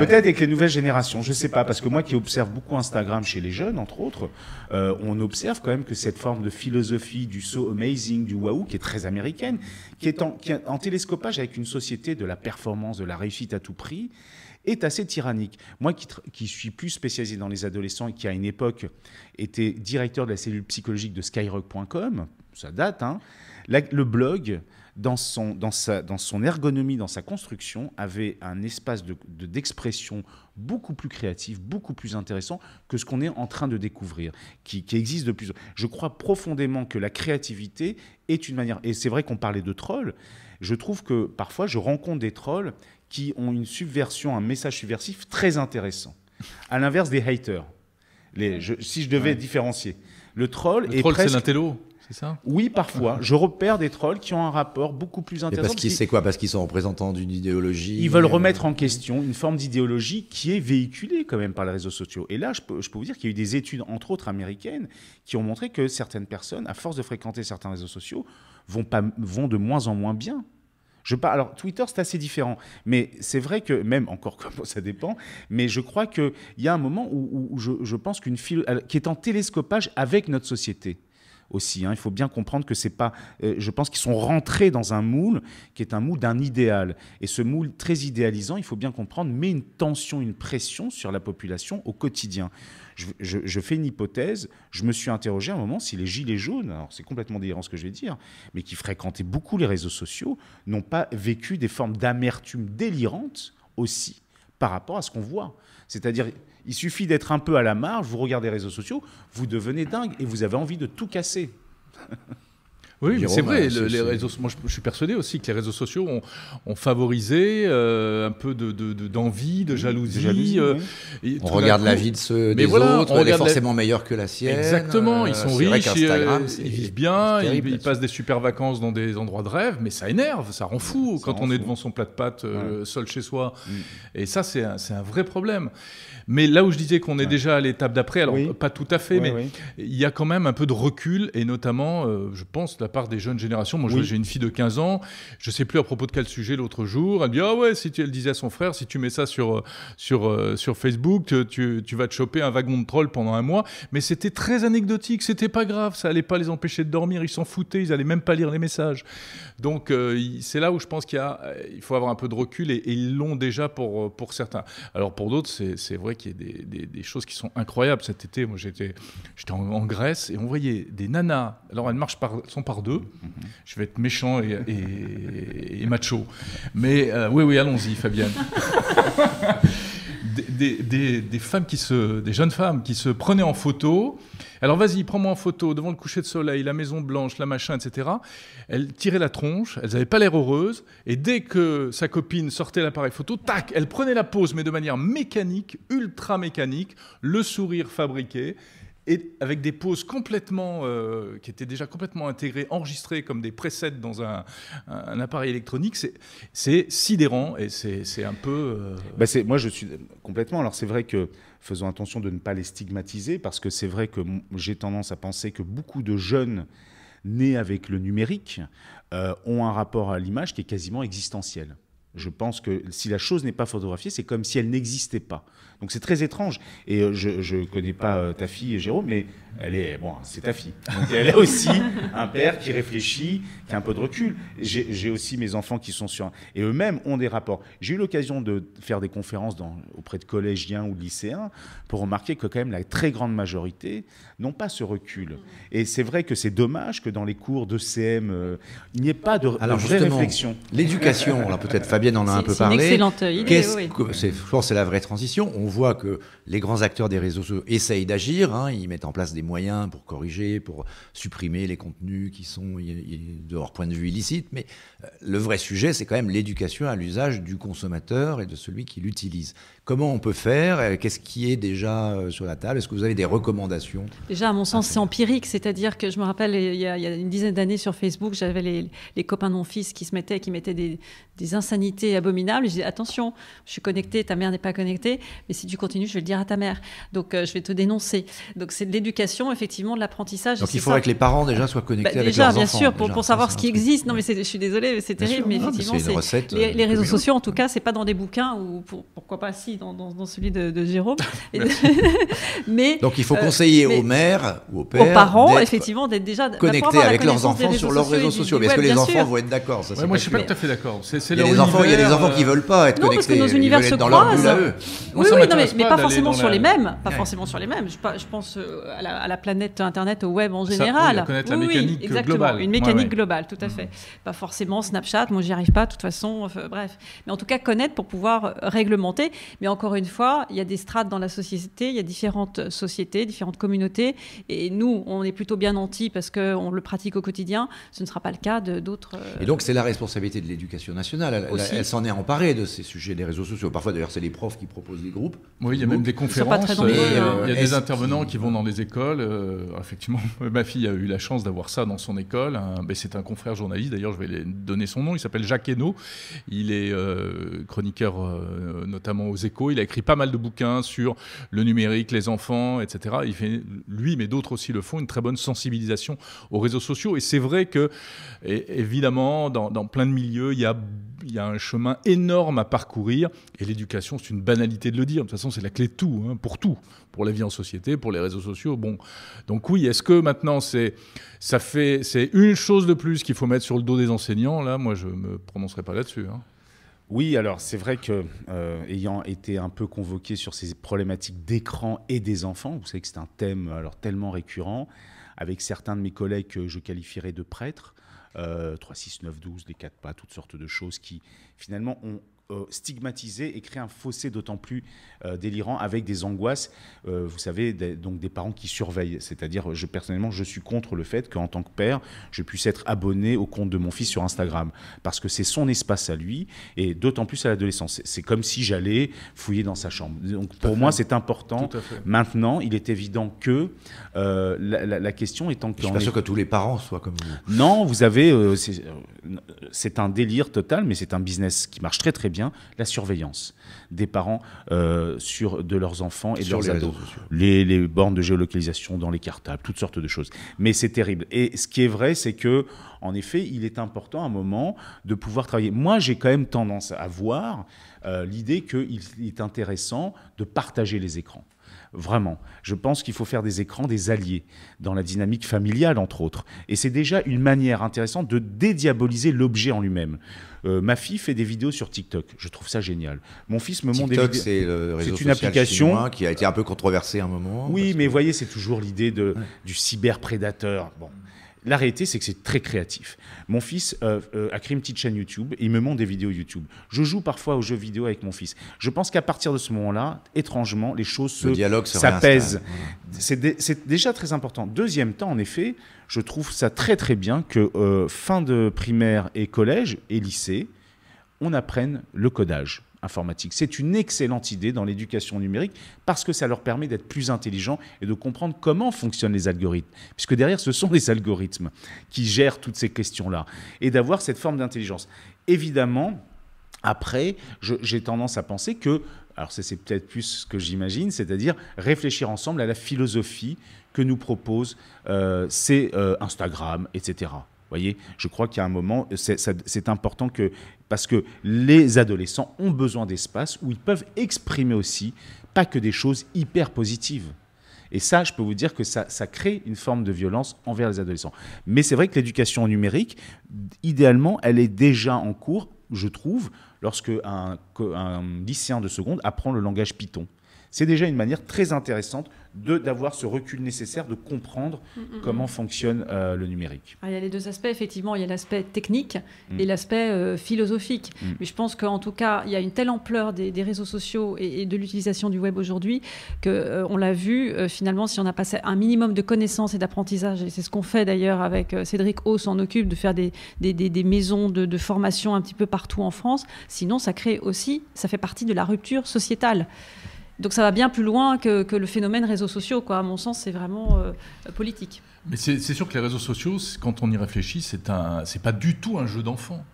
Peut-être avec les nouvelles générations, je ne sais pas, parce que moi qui observe beaucoup Instagram chez les jeunes, entre autres, euh, on observe quand même que cette forme de philosophie du so amazing, du waouh, qui est très américaine, qui est en télescopage avec une société de la performance, de la réussite à tout prix est assez tyrannique. Moi qui, suis plus spécialisé dans les adolescents et qui à une époque était directeur de la cellule psychologique de skyrock.com, ça date, hein, le blog, dans son, ergonomie, dans sa construction, avait un espace d'expression de, beaucoup plus créatif, beaucoup plus intéressant que ce qu'on est en train de découvrir, qui, qui existe de plus. Je crois profondément que la créativité est une manière, et c'est vrai qu'on parlait de trolls, je trouve que parfois je rencontre des trolls qui ont une subversion, un message subversif très intéressant. À l'inverse des haters. Les, si je devais différencier. Le troll le est troll, c'est l'intello ça oui, parfois. Je repère des trolls qui ont un rapport beaucoup plus intéressant. parce qu'ils, c'est quoi Parce qu'ils sont représentants d'une idéologie. Ils veulent euh, remettre en question une forme d'idéologie qui est véhiculée quand même par les réseaux sociaux. Et là, je peux, je peux vous dire qu'il y a eu des études, entre autres américaines, qui ont montré que certaines personnes, à force de fréquenter certains réseaux sociaux, vont, pas, vont de moins en moins bien. Je alors Twitter, c'est assez différent, mais c'est vrai que, même encore comme ça dépend, mais je crois qu'il y a un moment où, je, pense qu'une file qui est en télescopage avec notre société aussi. Hein. Il faut bien comprendre que c'est pas. Euh, je pense qu'ils sont rentrés dans un moule qui est un moule d'un idéal. Et ce moule très idéalisant, il faut bien comprendre, met une tension, une pression sur la population au quotidien je, fais une hypothèse. Je me suis interrogé à un moment si les gilets jaunes, alors c'est complètement délirant ce que je vais dire, mais qui fréquentaient beaucoup les réseaux sociaux, n'ont pas vécu des formes d'amertume délirantes aussi par rapport à ce qu'on voit. C'est-à-dire, il suffit d'être un peu à la marge, vous regardez les réseaux sociaux, vous devenez dingue et vous avez envie de tout casser. Oui, c'est vrai. Hein, les réseaux, moi, je, suis persuadé aussi que les réseaux sociaux ont, favorisé euh, un peu d'envie, de, de, jalousie. Euh, on regarde la vie de ceux des autres, elle est forcément meilleur que la sienne. Exactement, ils euh, sont riches, ils vivent bien, ils, passent des super vacances dans des endroits de rêve, mais ça énerve, ça rend fou quand on est devant son plat de pâtes seul chez soi. Mm. Et ça, c'est un, vrai problème. Mais là où je disais qu'on est déjà à l'étape d'après, alors pas tout à fait, mais il y a quand même un peu de recul, et notamment, je pense, la part des jeunes générations. Moi, j'ai une fille de 15 ans, je sais plus à propos de quel sujet l'autre jour. Elle dit Ah ouais, si tu, elle disait à son frère, si tu mets ça sur, euh, sur, euh, sur Facebook, tu, tu, vas te choper un wagon de troll pendant un mois. Mais c'était très anecdotique, c'était pas grave, ça allait pas les empêcher de dormir, ils s'en foutaient, ils allaient même pas lire les messages. Donc, euh, c'est là où je pense qu'il il faut avoir un peu de recul et, ils l'ont déjà pour, pour certains. Alors, pour d'autres, c'est vrai qu'il y a des, des, choses qui sont incroyables. Cet été, moi, j'étais en, en Grèce et on voyait des nanas. Alors, elles marchent par, sont par je vais être méchant et, macho. Mais euh, oui, oui, allons-y, Fabienne. des, femmes qui se, des jeunes femmes qui se prenaient en photo. Alors vas-y, prends-moi en photo devant le coucher de soleil, la Maison Blanche, la machin, etc. Elles tiraient la tronche, elles n'avaient pas l'air heureuses, et dès que sa copine sortait l'appareil photo, tac, elle prenait la pose, mais de manière mécanique, ultra mécanique, le sourire fabriqué, et avec des pauses complètement, euh, qui étaient déjà complètement intégrées, enregistrées comme des presets dans un, appareil électronique, c'est sidérant et c'est un peu. Euh, bah, moi, je suis complètement. Alors, c'est vrai que faisons attention de ne pas les stigmatiser parce que c'est vrai que j'ai tendance à penser que beaucoup de jeunes nés avec le numérique euh, ont un rapport à l'image qui est quasiment existentiel. Je pense que si la chose n'est pas photographiée, c'est comme si elle n'existait pas. Donc c'est très étrange. Et euh, je ne connais pas euh, ta fille, Jérôme, mais elle est bon, c'est ta fille. elle a aussi un père qui réfléchit, qui a un peu de recul. J'ai aussi mes enfants qui sont sur et eux-mêmes ont des rapports. J'ai eu l'occasion de faire des conférences dans, auprès de collégiens ou de lycéens pour remarquer que quand même la très grande majorité n'ont pas ce recul. Et c'est vrai que c'est dommage que dans les cours de CM, euh, il n'y ait pas de, Alors, réflexion. L'éducation, là peut-être Fabien on en a un peu parlé. C'est une excellente idée. je pense c'est la vraie transition. On voit que les grands acteurs des réseaux sociaux essayent d'agir. Hein. ils mettent en place des moyens pour corriger, pour supprimer les contenus qui sont de leur point de vue illicites. Mais le vrai sujet, c'est quand même l'éducation à l'usage du consommateur et de celui qui l'utilise. Comment on peut faire Qu'est-ce qui est déjà euh, sur la table Est-ce que vous avez des recommandations Déjà, à mon sens, ah, c'est empirique. C'est-à-dire que je me rappelle, il y a, une dizaine d'années sur Facebook, j'avais les, copains de mon fils qui se mettaient, qui mettaient des, insanités abominables. Je dis attention, je suis connecté, ta mère n'est pas connectée, mais si tu continues, je vais le dire à ta mère. Donc, euh, je vais te dénoncer. Donc, c'est de l'éducation, effectivement, de l'apprentissage. Donc, il faudrait que les parents déjà soient connectés bah, déjà, bien sûr, pour savoir ce qui existe. Non, mais je suis désolée c'est terrible, mais effectivement, les, euh, réseaux sociaux, en tout cas, c'est pas dans des bouquins ou pourquoi pas si dans, celui de, de Jérôme. mais donc il faut euh, conseiller aux mères ou aux pères, aux parents, effectivement, d'être déjà connectés avec leurs enfants sur leurs réseaux sociaux. Est-ce que les enfants vont être d'accord Moi, je suis pas tout à fait d'accord. Il y a des enfants qui euh, veulent pas être connectés. Nos univers se croisent. Oui, oui, mais, mais pas forcément sur les mêmes. Pas forcément sur les mêmes. Je pense à la, planète Internet, au web en général. Ça, oui, mécanique globale. Une mécanique globale, tout à fait. Pas forcément Snapchat, moi, j'y arrive pas, de toute façon, bref. Mais en tout cas, connaître pour pouvoir euh, réglementer. Mais encore une fois, il y a des strates dans la société, il y a différentes euh, sociétés, différentes communautés. Et nous, on est plutôt bien nantis parce qu'on le pratique au quotidien. Ce ne sera pas le cas d'autres. Euh, Et donc, c'est la responsabilité de l'éducation nationale. Elle, s'en est emparée de ces sujets des réseaux sociaux. Parfois, d'ailleurs, c'est les profs qui proposent des groupes. Oui, il y a même des conférences. Hein. il y a des intervenants qui... vont dans les écoles. effectivement, ma fille a eu la chance d'avoir ça dans son école. Hein. C'est un confrère journaliste, d'ailleurs, je vais les son nom. Il s'appelle Jacques Hainaut. Il est euh, chroniqueur euh, notamment aux échos. Il a écrit pas mal de bouquins sur le numérique, les enfants, etc. Il fait, lui, mais d'autres aussi le font, une très bonne sensibilisation aux réseaux sociaux. Et c'est vrai que, évidemment, dans, dans plein de milieux, il y a il y a un chemin énorme à parcourir. Et l'éducation, c'est une banalité de le dire. De toute façon, c'est la clé de tout, hein, pour tout, pour la vie en société, pour les réseaux sociaux. Bon, donc oui, est-ce que maintenant c'est ça fait c'est une chose de plus qu'il faut mettre sur le dos des enseignants Là, moi, je me prononcerai pas là-dessus. Hein. Oui, alors c'est vrai que euh, ayant été un peu convoqué sur ces problématiques d'écran et des enfants, vous savez que c'est un thème alors tellement récurrent avec certains de mes collègues que je qualifierais de prêtres, 3, 6, 9, 12, des 4 pas, toutes sortes de choses qui finalement ont euh, stigmatiser et créer un fossé d'autant plus euh, délirant avec des angoisses, euh, vous savez, des, donc des parents qui surveillent. C'est-à-dire, je, personnellement, je suis contre le fait qu'en tant que père, je puisse être abonné au compte de mon fils sur Instagram, parce que c'est son espace à lui, et d'autant plus à l'adolescence. C'est comme si j'allais fouiller dans sa chambre. Donc pour moi, c'est important. Maintenant, il est évident que la, question étant que... Je suis pas sûr que tous les parents soient comme vous. Non, vous avez... c'est un délire total, mais c'est un business qui marche très très bien la surveillance des parents euh, sur, de leurs enfants et de leurs les ados. Les, bornes de géolocalisation dans les cartables, toutes sortes de choses. Mais c'est terrible. Et ce qui est vrai, c'est que, en effet, il est important à un moment de pouvoir travailler. Moi, j'ai quand même tendance à voir euh, l'idée qu'il est intéressant de partager les écrans. Vraiment. Je pense qu'il faut faire des écrans des alliés, dans la dynamique familiale, entre autres. Et c'est déjà une manière intéressante de dédiaboliser l'objet en lui-même. Euh, ma fille fait des vidéos sur TikTok. Je trouve ça génial. Mon fils me montre des vidéos. C'est une application qui a été un peu controversée à un moment. Oui, mais vous voyez, c'est toujours l'idée du cyberprédateur. Bon. La réalité, c'est que c'est très créatif. Mon fils euh, euh, a créé une petite chaîne YouTube il me montre des vidéos YouTube. Je joue parfois aux jeux vidéo avec mon fils. Je pense qu'à partir de ce moment-là, étrangement, les choses se, Le s'apaisent. C'est déjà très important. Deuxième temps, en effet, je trouve ça très très bien que euh, fin de primaire et collège et lycée, on apprenne le codage informatique. C'est une excellente idée dans l'éducation numérique parce que ça leur permet d'être plus intelligents et de comprendre comment fonctionnent les algorithmes, puisque derrière ce sont les algorithmes qui gèrent toutes ces questions-là, et d'avoir cette forme d'intelligence. Évidemment, après, j'ai tendance à penser que, alors c'est peut-être plus ce que j'imagine, c'est-à-dire réfléchir ensemble à la philosophie que nous proposent euh, ces euh, Instagram, etc voyez, je crois qu'il y a un moment, c'est important que, parce que les adolescents ont besoin d'espace où ils peuvent exprimer aussi, pas que des choses hyper positives. Et ça, je peux vous dire que ça, crée une forme de violence envers les adolescents. Mais c'est vrai que l'éducation numérique, idéalement, elle est déjà en cours, je trouve, lorsque un, un lycéen de seconde apprend le langage Python c'est déjà une manière très intéressante d'avoir ce recul nécessaire, de comprendre mm, mm, mm. comment fonctionne euh, le numérique. Ah, il y a les deux aspects, effectivement. Il y a l'aspect technique et l'aspect euh, philosophique. Mais je pense qu'en tout cas, il y a une telle ampleur des, réseaux sociaux et, de l'utilisation du web aujourd'hui qu'on euh, on l'a vu, finalement, si on a passé un minimum de connaissances et d'apprentissage, et c'est ce qu'on fait d'ailleurs avec Cédric on s'en occupe de faire des, des, maisons de, de, formation un petit peu partout en France. Sinon, ça crée aussi, ça fait partie de la rupture sociétale. Donc ça va bien plus loin que, le phénomène réseaux sociaux, quoi. À mon sens, c'est vraiment euh, politique. Mais c'est sûr que les réseaux sociaux, quand on y réfléchit, c'est un, c'est pas du tout un jeu d'enfant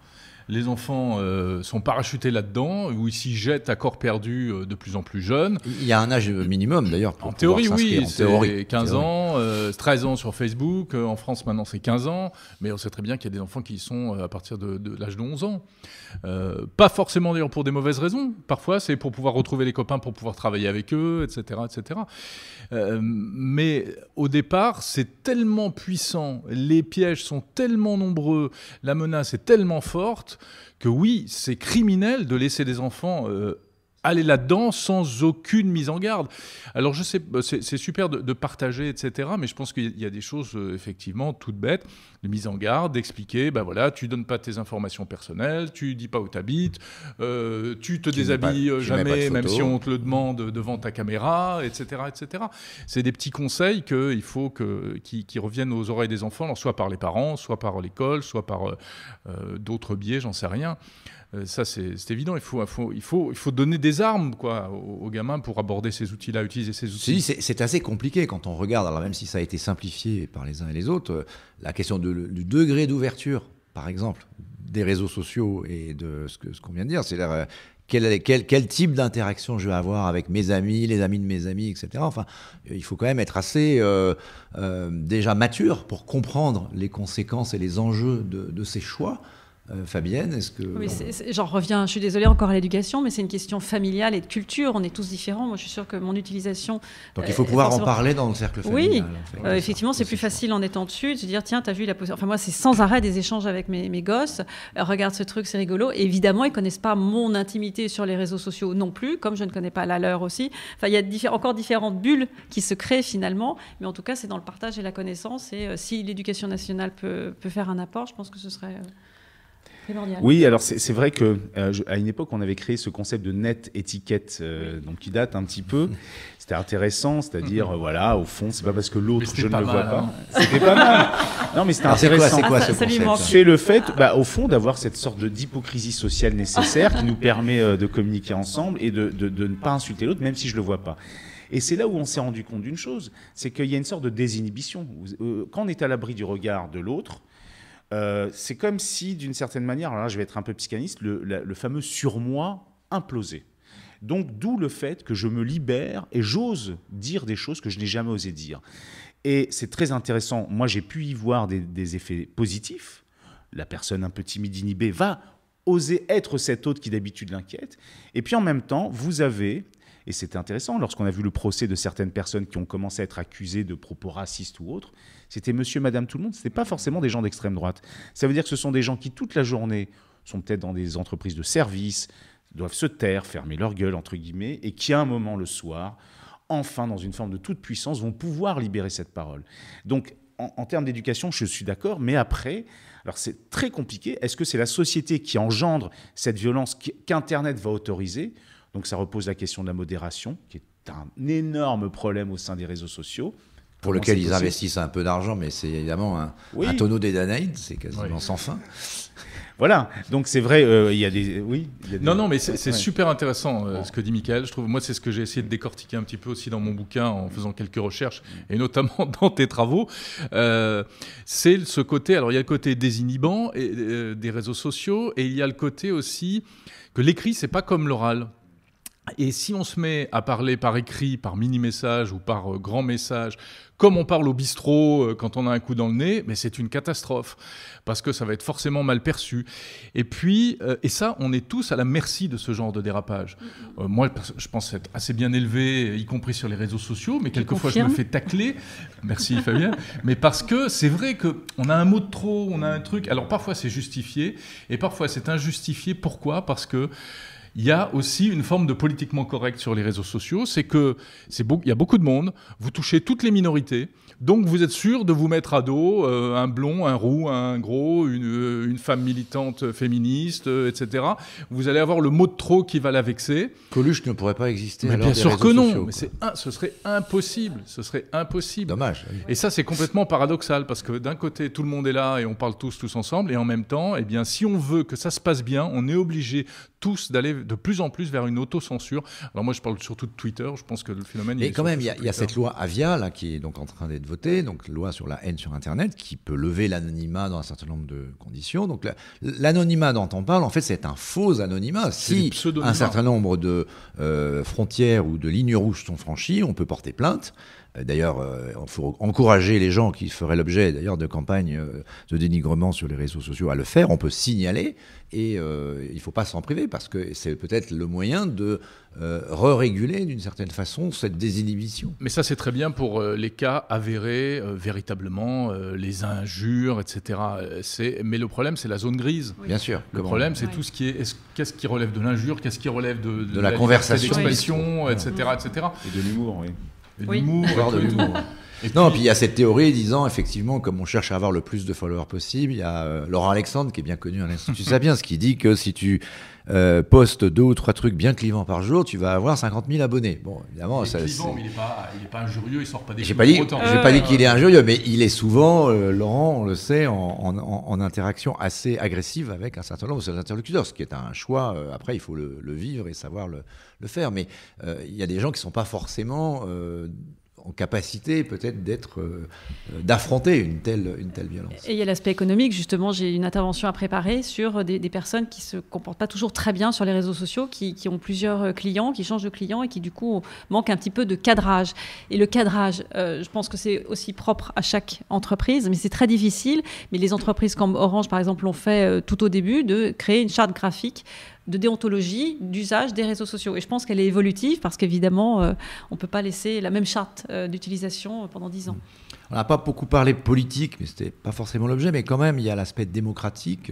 les enfants euh, sont parachutés là-dedans, ou ils s'y jettent à corps perdu euh, de plus en plus jeunes. Il y a un âge minimum d'ailleurs. En théorie, oui, c'est 15 ans, 13 euh, ans sur Facebook. En France, maintenant, c'est 15 ans. Mais on sait très bien qu'il y a des enfants qui sont à partir de, l'âge de 11 ans. pas forcément d'ailleurs pour des mauvaises raisons. Parfois, c'est pour pouvoir retrouver les copains, pour pouvoir travailler avec eux, etc. etc. mais au départ, c'est tellement puissant, les pièges sont tellement nombreux, la menace est tellement forte que oui, c'est criminel de laisser des enfants euh, aller là-dedans sans aucune mise en garde. Alors je sais, euh, c'est super de, partager, etc. Mais je pense qu'il y a des choses euh, effectivement toutes bêtes, de mise en garde, d'expliquer, ben voilà, tu donnes pas tes informations personnelles, tu dis pas où tu habites, euh, tu te déshabilles euh, jamais, même si on te le demande devant ta caméra, etc., etc. C'est des petits conseils que il faut que qui, reviennent aux oreilles des enfants, soit par les parents, soit par l'école, soit par d'autres biais, j'en sais rien. Euh, ça, c'est évident. Il faut, donner des armes aux, gamins pour aborder ces outils-là, utiliser ces outils. Si, c'est assez compliqué quand on regarde. Alors, même si ça a été simplifié par les uns et les autres, euh, la question du degré d'ouverture, par exemple, des réseaux sociaux et de ce qu'on ce vient de dire, c'est euh, quel, quel, quel, type d'interaction je vais avoir avec mes amis, les amis de mes amis, etc. Enfin, il faut quand même être assez déjà mature pour comprendre les conséquences et les enjeux de, de ces choix. Euh, Fabienne, est-ce que... Oui, j'en reviens, je suis désolée encore à l'éducation, mais c'est une question familiale et de culture. On est tous différents. Moi, je suis sûre que mon utilisation... Donc il euh, faut pouvoir en parler dans le cercle familial. Euh, oui, effectivement, c'est plus facile en étant dessus, de se dire, tiens, t'as vu la position... Enfin, moi, c'est sans arrêt des échanges avec mes, mes gosses. regarde ce truc, c'est rigolo. évidemment, ils connaissent pas mon intimité sur les réseaux sociaux non plus, comme je ne connais pas la leur aussi. Enfin, il y a encore différentes bulles qui se créent finalement, mais en tout cas, c'est dans le partage et la connaissance. Et si l'éducation nationale peut, peut, faire un apport, je pense que ce serait... Oui, alors c'est vrai que euh, à une époque, on avait créé ce concept de net étiquette, euh, donc qui date un petit peu. C'était intéressant, c'est-à-dire, mhm. euh, voilà, au fond, c'est pas parce que l'autre, je ne le vois pas. Hein. C'était pas mal. Non, mais c'était intéressant. C'est quoi, ah, ce concept C'est le fait, bah, au fond, d'avoir cette sorte de d'hypocrisie sociale nécessaire qui nous permet de communiquer ensemble et de, de ne pas insulter l'autre, même si je le vois pas. Et c'est là où on s'est rendu compte d'une chose, c'est qu'il y a une sorte de désinhibition. Quand on est à l'abri du regard de l'autre, euh, c'est comme si, d'une certaine manière, alors là je vais être un peu psychanalyste, le, fameux sur fameux surmoi implosé. Donc d'où le fait que je me libère et j'ose dire des choses que je n'ai jamais osé dire. Et c'est très intéressant, moi j'ai pu y voir des, effets positifs. La personne un peu timide, inhibée va oser être cet autre qui d'habitude l'inquiète. Et puis en même temps, vous avez, et c'est intéressant, lorsqu'on a vu le procès de certaines personnes qui ont commencé à être accusées de propos racistes ou autres, c'était monsieur, madame, tout le monde. Ce n'était pas forcément des gens d'extrême droite. Ça veut dire que ce sont des gens qui, toute la journée, sont peut-être dans des entreprises de service, doivent se taire, fermer leur gueule, entre guillemets, et qui, à un moment le soir, enfin, dans une forme de toute puissance, vont pouvoir libérer cette parole. Donc, en, en termes d'éducation, je suis d'accord, mais après, alors c'est très compliqué. Est-ce que c'est la société qui engendre cette violence qu'Internet va autoriser Donc, ça repose la question de la modération, qui est un énorme problème au sein des réseaux sociaux pour lequel ils investissent un peu d'argent, mais c'est évidemment un, un tonneau des Danaïdes, c'est quasiment sans fin. Voilà, donc c'est vrai, euh, il y a des... Oui, y a Non, non, mais c'est super intéressant euh, ce que dit Michael. Je trouve, moi, c'est ce que j'ai essayé de décortiquer un petit peu aussi dans mon bouquin en faisant quelques recherches, et notamment dans tes travaux. Euh, c'est ce côté, alors il y a le côté désinhibant et, des réseaux sociaux, et il y a le côté aussi que l'écrit, c'est pas comme l'oral. Et si on se met à parler par écrit, par mini-message ou par grand message, comme on parle au bistrot euh, quand on a un coup dans le nez, mais c'est une catastrophe parce que ça va être forcément mal perçu. Et puis, euh, et ça, on est tous à la merci de ce genre de dérapage. Mm, mm, mm. Euh, moi, je pense être assez bien élevé, y compris sur les réseaux sociaux, mais quelquefois je me fais tacler. Merci Fabien. mais parce que c'est vrai qu'on a un mot de trop, on a un truc. Alors parfois c'est justifié et parfois c'est injustifié. Pourquoi Parce que il y a aussi une forme de politiquement correct sur les réseaux sociaux, c'est que c'est il y a beaucoup de monde, vous touchez toutes les minorités, donc vous êtes sûr de vous mettre à dos euh, un blond, un roux, un gros, une, euh, femme militante féministe, euh, etc. Vous allez avoir le mot de trop qui va la vexer. Coluche ne pourrait pas exister. Mais bien sûr que non, mais c'est ce serait impossible, ce serait impossible. Dommage. Et ça c'est complètement paradoxal parce que d'un côté tout le monde est là et on parle tous tous ensemble et en même temps, eh bien si on veut que ça se passe bien, on est obligé tous d'aller de plus en plus vers une autocensure. Alors moi, je parle surtout de Twitter. Je pense que le phénomène. Mais quand même, il y, a cette loi Avia là qui est donc en train d'être votée, donc loi sur la haine sur Internet, qui peut lever l'anonymat dans un certain nombre de conditions. Donc l'anonymat dont on parle, en fait, c'est un faux anonymat. Si un certain nombre de euh, frontières ou de lignes rouges sont franchies, on peut porter plainte. Euh, d'ailleurs, euh, il faut encourager les gens qui feraient l'objet d'ailleurs de campagnes euh, de dénigrement sur les réseaux sociaux à le faire. On peut signaler et il ne faut pas s'en priver parce que c'est peut-être le moyen de re-réguler d'une certaine façon cette désinhibition. Mais ça, c'est très bien pour les cas avérés, véritablement, les injures, etc. Mais le problème, c'est la zone grise. Bien sûr. Le problème, c'est tout ce qui est. Qu'est-ce qui relève de l'injure Qu'est-ce qui relève de, la, conversation D'expression, etc., etc. Et de l'humour, oui de non, puis... il y a cette théorie disant, effectivement, comme on cherche à avoir le plus de followers possible, il y a euh, Laurent Alexandre, qui est bien connu à l'Institut ce qui dit que si tu euh, poste deux ou trois trucs bien clivants par jour, tu vas avoir 50 000 abonnés. Bon, évidemment, mais il n'est pas, injurieux, il sort pas des. J'ai pas dit, pas dit euh. qu'il est injurieux, mais il est souvent, euh, Laurent, on le sait, en, interaction assez agressive avec un certain nombre de ses interlocuteurs, ce qui est un choix. après, il faut le, vivre et savoir le, le faire, mais il y a des gens qui sont pas forcément capacité peut-être d'être, euh, euh, d'affronter une telle, une telle violence. Et il y a l'aspect économique, justement, j'ai une intervention à préparer sur euh, des, personnes qui ne se comportent pas toujours très bien sur les réseaux sociaux, qui, qui, ont plusieurs clients, qui changent de clients et qui du coup manquent un petit peu de cadrage. Et le cadrage, je pense que c'est aussi propre à chaque entreprise, mais c'est très difficile. Mais les entreprises comme Orange, par exemple, l'ont fait tout au début, de créer une charte graphique de déontologie d'usage des réseaux sociaux. Et je pense qu'elle est évolutive parce qu'évidemment, euh, on ne peut pas laisser la même charte euh, d'utilisation euh, pendant dix ans. On n'a pas beaucoup parlé politique, mais ce n'était pas forcément l'objet, mais quand même, il y a l'aspect démocratique,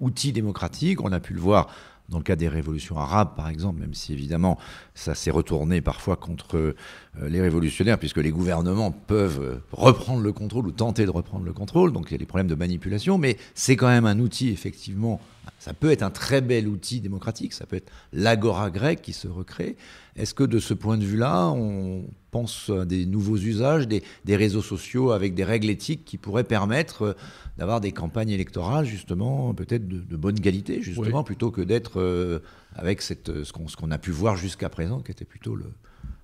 outil démocratique, on a pu le voir. Dans le cas des révolutions arabes, par exemple, même si évidemment ça s'est retourné parfois contre les révolutionnaires, puisque les gouvernements peuvent reprendre le contrôle ou tenter de reprendre le contrôle, donc il y a des problèmes de manipulation, mais c'est quand même un outil effectivement ça peut être un très bel outil démocratique, ça peut être l'agora grecque qui se recrée. Est-ce que de ce point de vue-là, on pense à des nouveaux usages, des, réseaux sociaux avec des règles éthiques qui pourraient permettre euh, d'avoir des campagnes électorales, justement, peut-être de, bonne qualité, justement, plutôt que d'être euh, avec cette, ce qu'on a pu voir jusqu'à présent, qui était plutôt le,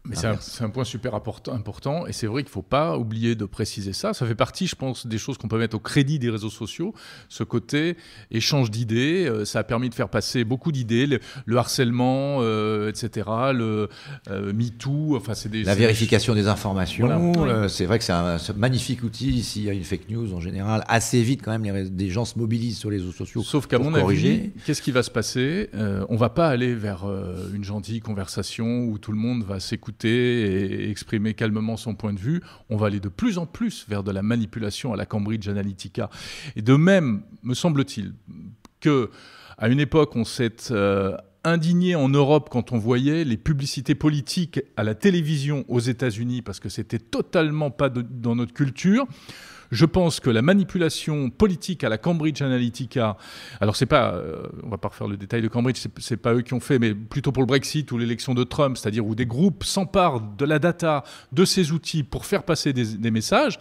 mais ah, c'est un, point super important, et c'est vrai qu'il ne faut pas oublier de préciser ça. Ça fait partie, je pense, des choses qu'on peut mettre au crédit des réseaux sociaux. Ce côté échange d'idées, euh, ça a permis de faire passer beaucoup d'idées, le, harcèlement, euh, etc., le euh, MeToo, enfin c'est des... La vérification des informations, c'est vrai que c'est un, magnifique outil. S'il y a une fake news, en général, assez vite quand même, les, des gens se mobilisent sur les réseaux sociaux Sauf qu'à mon corriger. avis, qu'est-ce qui va se passer On ne va pas aller vers une gentille conversation où tout le monde va s'écouter et exprimer calmement son point de vue, on va aller de plus en plus vers de la manipulation à la Cambridge Analytica. Et de même, me semble-t-il, que à une époque, on s'est euh, indigné en Europe quand on voyait les publicités politiques à la télévision aux États-Unis parce que c'était totalement pas dans notre culture. Je pense que la manipulation politique à la Cambridge Analytica, alors c'est pas, euh, on va pas refaire le détail de Cambridge, c'est pas eux qui ont fait, mais plutôt pour le Brexit ou l'élection de Trump, c'est-à-dire où des groupes s'emparent de la data, de ces outils pour faire passer des messages.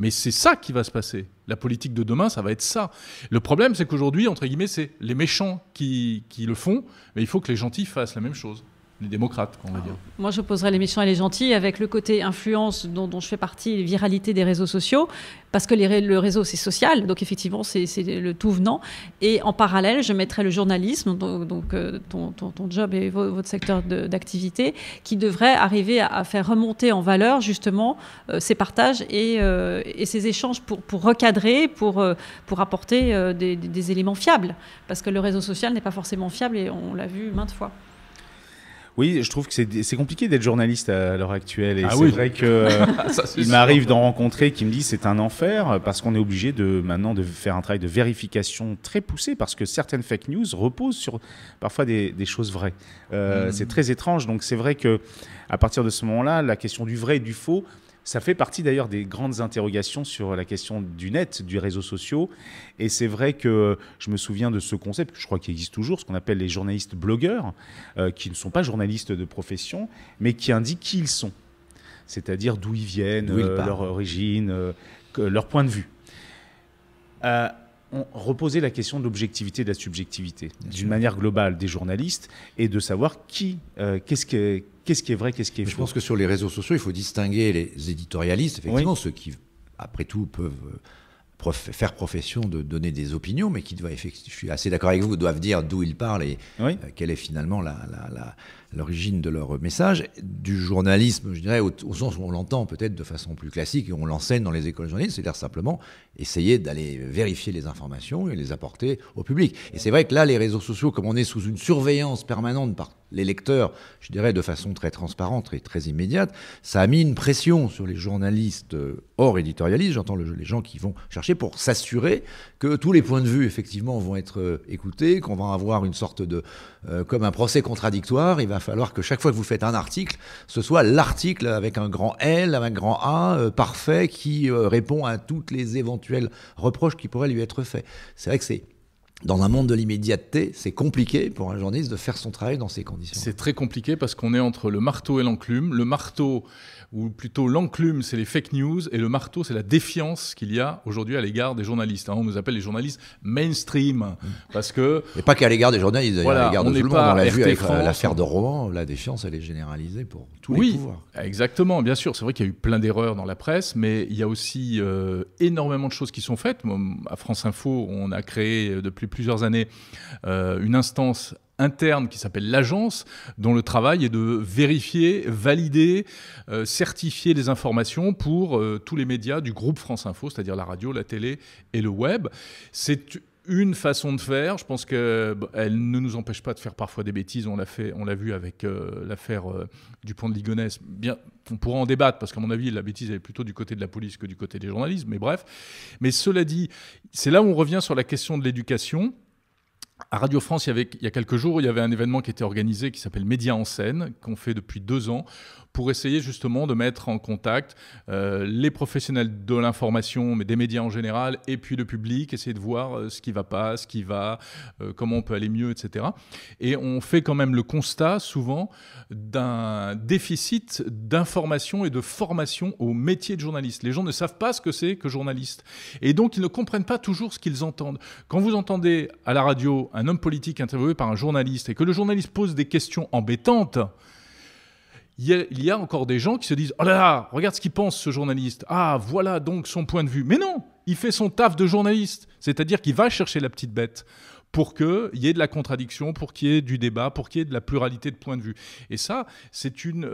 Mais c'est ça qui va se passer. La politique de demain, ça va être ça. Le problème, c'est qu'aujourd'hui, entre guillemets, c'est les méchants qui, qui le font, mais il faut que les gentils fassent la même chose les démocrates, on va dire. Moi, je poserais les méchants et les gentils avec le côté influence dont, je fais partie, viralité des réseaux sociaux, parce que les, le réseau, c'est social, donc effectivement, c'est le tout venant. Et en parallèle, je mettrais le journalisme, donc, euh, ton, job et votre secteur d'activité, qui devrait arriver à, faire remonter en valeur, justement, euh, ces partages euh, et, ces échanges pour, pour recadrer, pour, pour apporter des éléments fiables, parce que le réseau social n'est pas forcément fiable et on l'a vu maintes fois. Oui, je trouve que c'est compliqué d'être journaliste à l'heure actuelle. Et ah c'est vrai que euh, il m'arrive d'en rencontrer qui me disent c'est un enfer parce qu'on est obligé de maintenant de faire un travail de vérification très poussé parce que certaines fake news reposent sur parfois des, des choses vraies. Euh, hmm. C'est très étrange. Donc c'est vrai que à partir de ce moment-là, la question du vrai et du faux ça fait partie d'ailleurs des grandes interrogations sur la question du net, du réseau social. Et c'est vrai que je me souviens de ce concept, je crois qu'il existe toujours, ce qu'on appelle les journalistes blogueurs, euh, qui ne sont pas journalistes de profession, mais qui indiquent qui ils sont, c'est-à-dire d'où ils viennent, euh, leur origine, euh, leur point de vue. On reposait la question de l'objectivité et de la subjectivité d'une manière globale des journalistes et de savoir qui, qu'est-ce que, qu'est-ce qui est vrai, qu'est-ce qui est faux. Je pense que sur les réseaux sociaux, il faut distinguer les éditorialistes, effectivement, ceux qui, après tout, peuvent euh, faire profession de donner des opinions, mais qui doivent, je suis assez d'accord avec vous, doivent dire d'où ils parlent et euh, quelle est finalement la l'origine de leur message, du journalisme, je dirais, au, sens où on l'entend peut-être de façon plus classique et on l'enseigne dans les écoles journalistes, c'est-à-dire simplement essayer d'aller vérifier les informations et les apporter au public. Et c'est vrai que là, les réseaux sociaux, comme on est sous une surveillance permanente par les lecteurs, je dirais de façon très transparente et très immédiate, ça a mis une pression sur les journalistes euh, hors éditorialistes, j'entends les gens qui vont chercher pour s'assurer que tous les points de vue, effectivement, vont être euh, écoutés, qu'on va avoir une sorte de euh, comme un procès contradictoire, il va falloir que chaque fois que vous faites un article, ce soit l'article avec un grand L, avec un grand A, euh, parfait, qui euh, répond à toutes les éventuelles reproches qui pourraient lui être faits. C'est vrai que c'est dans un monde de l'immédiateté, c'est compliqué pour un journaliste de faire son travail dans ces conditions. C'est très compliqué parce qu'on est entre le marteau et l'enclume. Le marteau, ou plutôt l'enclume, c'est les fake news, et le marteau, c'est la défiance qu'il y a aujourd'hui à l'égard des journalistes. Hein, on nous appelle les journalistes mainstream, mmh. parce que... Et pas qu'à l'égard des journalistes, à l'égard de tout le monde. On l'a vu avec l'affaire de Rouen, la défiance, elle est généralisée pour tous les pouvoirs. Oui, exactement, bien sûr. C'est vrai qu'il y a eu plein d'erreurs dans la presse, mais il y a aussi euh, énormément de choses qui sont faites. À France Info, on a créé euh, depuis plusieurs années euh, une instance interne qui s'appelle l'agence, dont le travail est de vérifier, valider, euh, certifier les informations pour euh, tous les médias du groupe France Info, c'est-à-dire la radio, la télé et le web. C'est une façon de faire. Je pense qu'elle ne nous empêche pas de faire parfois des bêtises. On l'a fait, on l'a vu avec euh, l'affaire du pont de Ligonnès. Bien, on pourra en débattre parce qu'à mon avis, la bêtise est plutôt du côté de la police que du côté des journalistes. Mais bref. Mais cela dit, c'est là où on revient sur la question de l'éducation. À Radio France, il y, avait, il a quelques jours, il y avait un événement qui était organisé qui s'appelle Média en scène, qu'on fait depuis deux ans, pour essayer justement de mettre en contact euh, les professionnels de l'information, mais des médias en général, et puis le public, essayer de voir euh, ce qui ne va pas, ce qui va, euh, comment on peut aller mieux, etc. Et on fait quand même le constat souvent d'un déficit d'information et de formation au métier de journaliste. Les gens ne savent pas ce que c'est que journaliste. Et donc ils ne comprennent pas toujours ce qu'ils entendent. Quand vous entendez à la radio un homme politique interviewé par un journaliste et que le journaliste pose des questions embêtantes, il y, a, encore des gens qui se disent Oh là là, regarde ce qu'il pense ce journaliste. Ah, voilà donc son point de vue. Mais non, il fait son taf de journaliste, c'est-à-dire qu'il va chercher la petite bête pour qu'il y ait de la contradiction, pour qu'il y ait du débat, pour qu'il y ait de la pluralité de points de vue. Et ça, c'est une,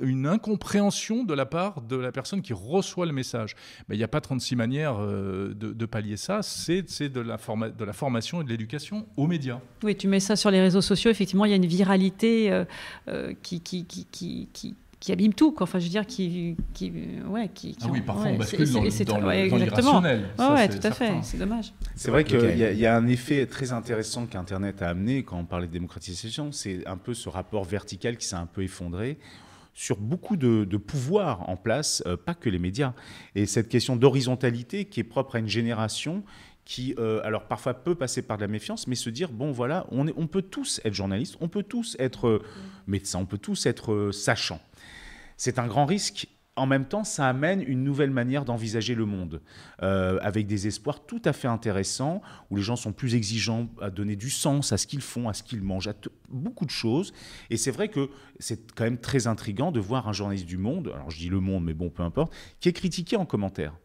une incompréhension de la part de la personne qui reçoit le message. Mais il n'y a pas 36 manières euh, de, pallier ça, c'est de, la de la formation et de l'éducation aux médias. Oui, tu mets ça sur les réseaux sociaux, effectivement, il y a une viralité euh, euh, qui, qui, qui, qui qui abîme tout, enfin je veux dire qui, qui ouais qui, ah oui parfois on bascule dans, dans, le, dans l'irrationnel ouais, tout à fait c'est dommage c'est vrai qu'il y, a un effet très intéressant qu'Internet a amené quand on parlait de démocratisation c'est un peu ce rapport vertical qui s'est un peu effondré sur beaucoup de, pouvoirs en place, euh, pas que les médias. Et cette question d'horizontalité qui est propre à une génération qui, euh, alors parfois peut passer par de la méfiance, mais se dire, bon voilà, on, on peut tous être journaliste, on peut tous être euh, médecin, on peut tous être sachant. C'est un grand risque. En même temps, ça amène une nouvelle manière d'envisager le monde, euh, avec des espoirs tout à fait intéressants, où les gens sont plus exigeants à donner du sens à ce qu'ils font, à ce qu'ils mangent, à beaucoup de choses. Et c'est vrai que c'est quand même très intrigant de voir un journaliste du Monde, alors je dis le Monde, mais bon, peu importe, qui est critiqué en commentaire.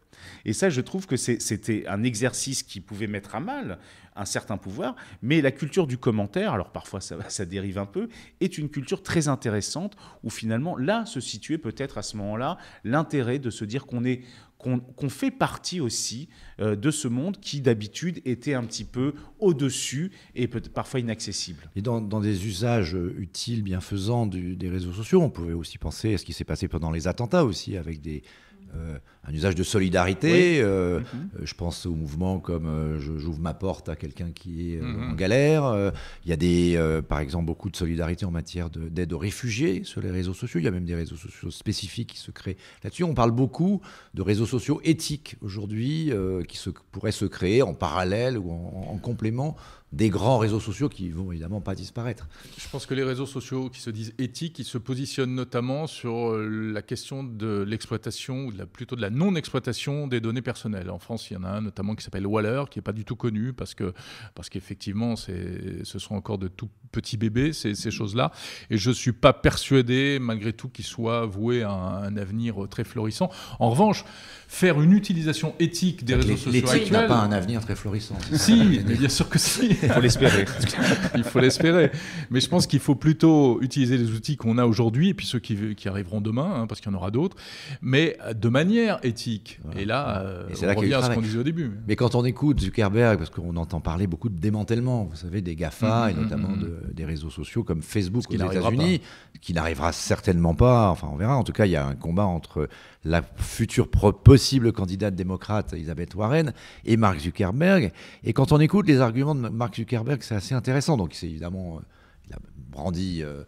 Et ça, je trouve que c'était un exercice qui pouvait mettre à mal un certain pouvoir, mais la culture du commentaire, alors parfois ça, dérive un peu, est une culture très intéressante où finalement, là, se situait peut-être à ce moment-là l'intérêt de se dire qu'on est qu'on fait partie aussi euh, de ce monde qui d'habitude était un petit peu au-dessus et parfois inaccessible. Et dans, des usages euh, utiles, bienfaisants des réseaux sociaux, on pouvait aussi penser à ce qui s'est passé pendant les attentats aussi, avec des, euh, un usage de solidarité. Euh, mm-hmm. euh, je pense aux mouvement comme euh, j'ouvre ma porte à quelqu'un qui est mm-hmm. en galère. Il y a des, par exemple, beaucoup de solidarité en matière d'aide aux réfugiés sur les réseaux sociaux. Il y a même des réseaux sociaux spécifiques qui se créent là-dessus. On parle beaucoup de réseaux sociaux éthiques aujourd'hui qui se, pourraient se créer en parallèle ou en, complément des grands réseaux sociaux qui vont évidemment pas disparaître. Je pense que les réseaux sociaux qui se disent éthiques, ils se positionnent notamment sur la question de l'exploitation ou de la, plutôt de la non-exploitation des données personnelles. En France, il y en a un notamment qui s'appelle Waller, qui n'est pas du tout connu parce que parce qu'effectivement, ce sont encore de tout petits bébés, ces, ces choses-là. Et je ne suis pas persuadé, malgré tout, qu'il soit voué à un, avenir euh, très florissant. En revanche, faire une utilisation éthique des réseaux sociaux L'éthique n'a pas un avenir très florissant. Si, bien sûr que si. Il faut l'espérer. il faut l'espérer. Mais je pense qu'il faut plutôt utiliser les outils qu'on a aujourd'hui et puis ceux qui, qui arriveront demain, hein, parce qu'il y en aura d'autres, mais euh, de manière éthique. Et là, euh, c'est on revient à ce qu'on disait au début. Mais quand on écoute Zuckerberg, parce qu'on entend parler beaucoup de démantèlement, vous savez, des GAFA, mm-hmm. et mm-hmm. notamment des réseaux sociaux comme Facebook aux États-Unis, qui n'arrivera certainement pas, enfin on verra, en tout cas il y a un combat entre la future possible candidate démocrate Elisabeth Warren et Mark Zuckerberg. Et quand on écoute les arguments de Mark Zuckerberg, c'est assez intéressant. Donc c'est évidemment, euh, il a brandi... Euh,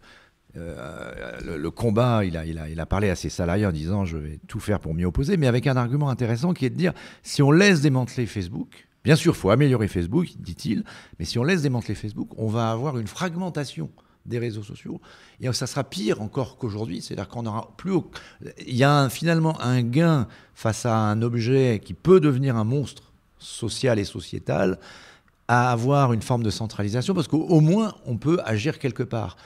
euh, le, combat, il a, parlé à ses salariés en disant je vais tout faire pour m'y opposer, mais avec un argument intéressant qui est de dire si on laisse démanteler Facebook, bien sûr, il faut améliorer Facebook, dit-il, mais si on laisse démanteler Facebook, on va avoir une fragmentation des réseaux sociaux. Et ça sera pire encore qu'aujourd'hui. C'est-à-dire qu'on aura plus. haut Il y a finalement un gain face à un objet qui peut devenir un monstre social et sociétal à avoir une forme de centralisation, parce qu'au moins, on peut agir quelque part.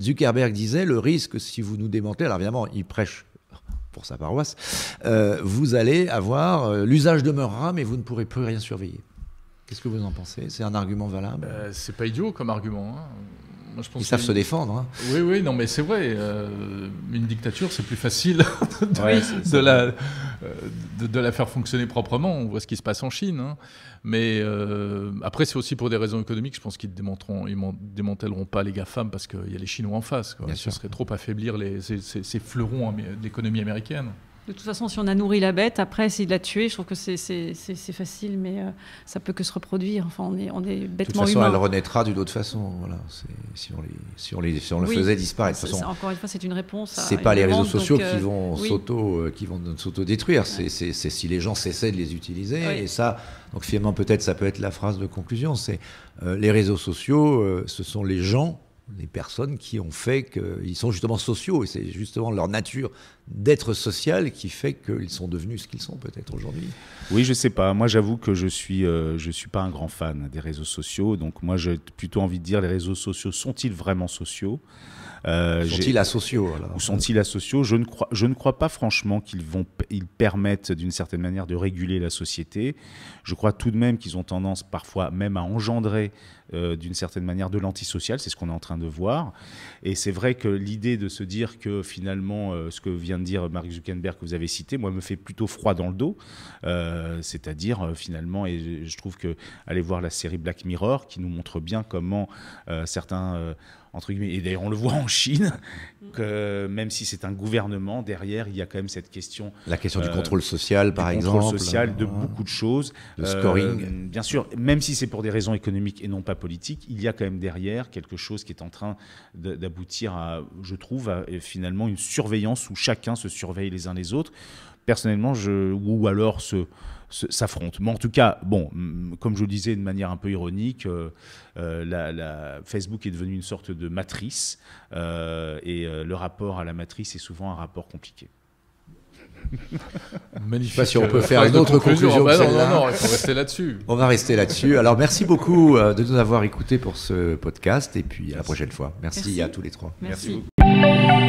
Zuckerberg disait, le risque, si vous nous démantelez, alors évidemment, il prêche pour sa paroisse, euh, vous allez avoir, euh, l'usage demeurera, mais vous ne pourrez plus rien surveiller. Qu'est-ce que vous en pensez C'est un argument valable euh, C'est pas idiot comme argument. Hein. Ils savent se défendre. Hein. Oui, oui, non, mais c'est vrai. Euh, une dictature, c'est plus facile euh, de, la, faire fonctionner proprement. On voit ce qui se passe en Chine. Hein. Mais euh, après, c'est aussi pour des raisons économiques. Je pense qu'ils ne démantèleront pas les GAFAM parce qu'il y a les Chinois en face. Quoi. Ce serait trop affaiblir les, ces, fleurons d'économie américaine. De toute façon, si on a nourri la bête, après, s'il l'a tuée, je trouve que c'est facile, mais euh, ça peut que se reproduire. Enfin, on est, on est De toute façon, elle renaîtra d'une autre façon. Voilà. Si on, les, si on, les, on le faisait disparaître. De encore une fois, c'est une réponse. C'est pas les réseaux sociaux qui euh, vont s'auto euh, qui vont s'autodétruire. C'est si les gens cessaient de les utiliser. Et ça, donc finalement, peut-être, ça peut être la phrase de conclusion. C'est les réseaux sociaux, ce sont les gens les personnes qui ont fait qu'ils sont justement sociaux, et c'est justement leur nature d'être social qui fait qu'ils sont devenus ce qu'ils sont peut-être aujourd'hui. Oui, je ne sais pas. Moi, j'avoue que je suis, euh, suis pas un grand fan des réseaux sociaux, donc moi, j'ai plutôt envie de dire les réseaux sociaux sont-ils vraiment sociaux euh, sont-ils asociaux Ou sont-ils asociaux je ne, crois, je ne crois pas franchement qu'ils vont, ils permettent d'une certaine manière de réguler la société. Je crois tout de même qu'ils ont tendance parfois même à engendrer euh, d'une certaine manière de l'antisocial, c'est ce qu'on est en train de voir. Et c'est vrai que l'idée de se dire que finalement, euh, ce que vient de dire Mark Zuckerberg que vous avez cité, moi me fait plutôt froid dans le dos. C'est-à-dire finalement, et je trouve que aller voir la série Black Mirror qui nous montre bien comment certains entre Et d'ailleurs, on le voit en Chine, que même si c'est un gouvernement, derrière, il y a quand même cette question. La question du euh, contrôle social, par exemple. exemple. Contrôle social, de beaucoup de choses. Le scoring. Euh, bien sûr, même si c'est pour des raisons économiques et non pas politiques, il y a quand même derrière quelque chose qui est en train d'aboutir à, je trouve, finalement une surveillance où chacun se surveille les uns les autres. Personnellement, je, ou alors ce s'affrontent. Mais en tout cas, bon, comme je le disais de manière un peu ironique, euh, euh, la, Facebook est devenu une sorte de matrice euh, et le rapport à la matrice est souvent un rapport compliqué. Magnifique. pas si on peut faire une autre conclusion. Ah bah non, non, non, rester là-dessus. On va rester là-dessus. Alors merci beaucoup de nous avoir écoutés pour ce podcast et puis à la prochaine fois. Merci, à tous les trois. Merci. merci.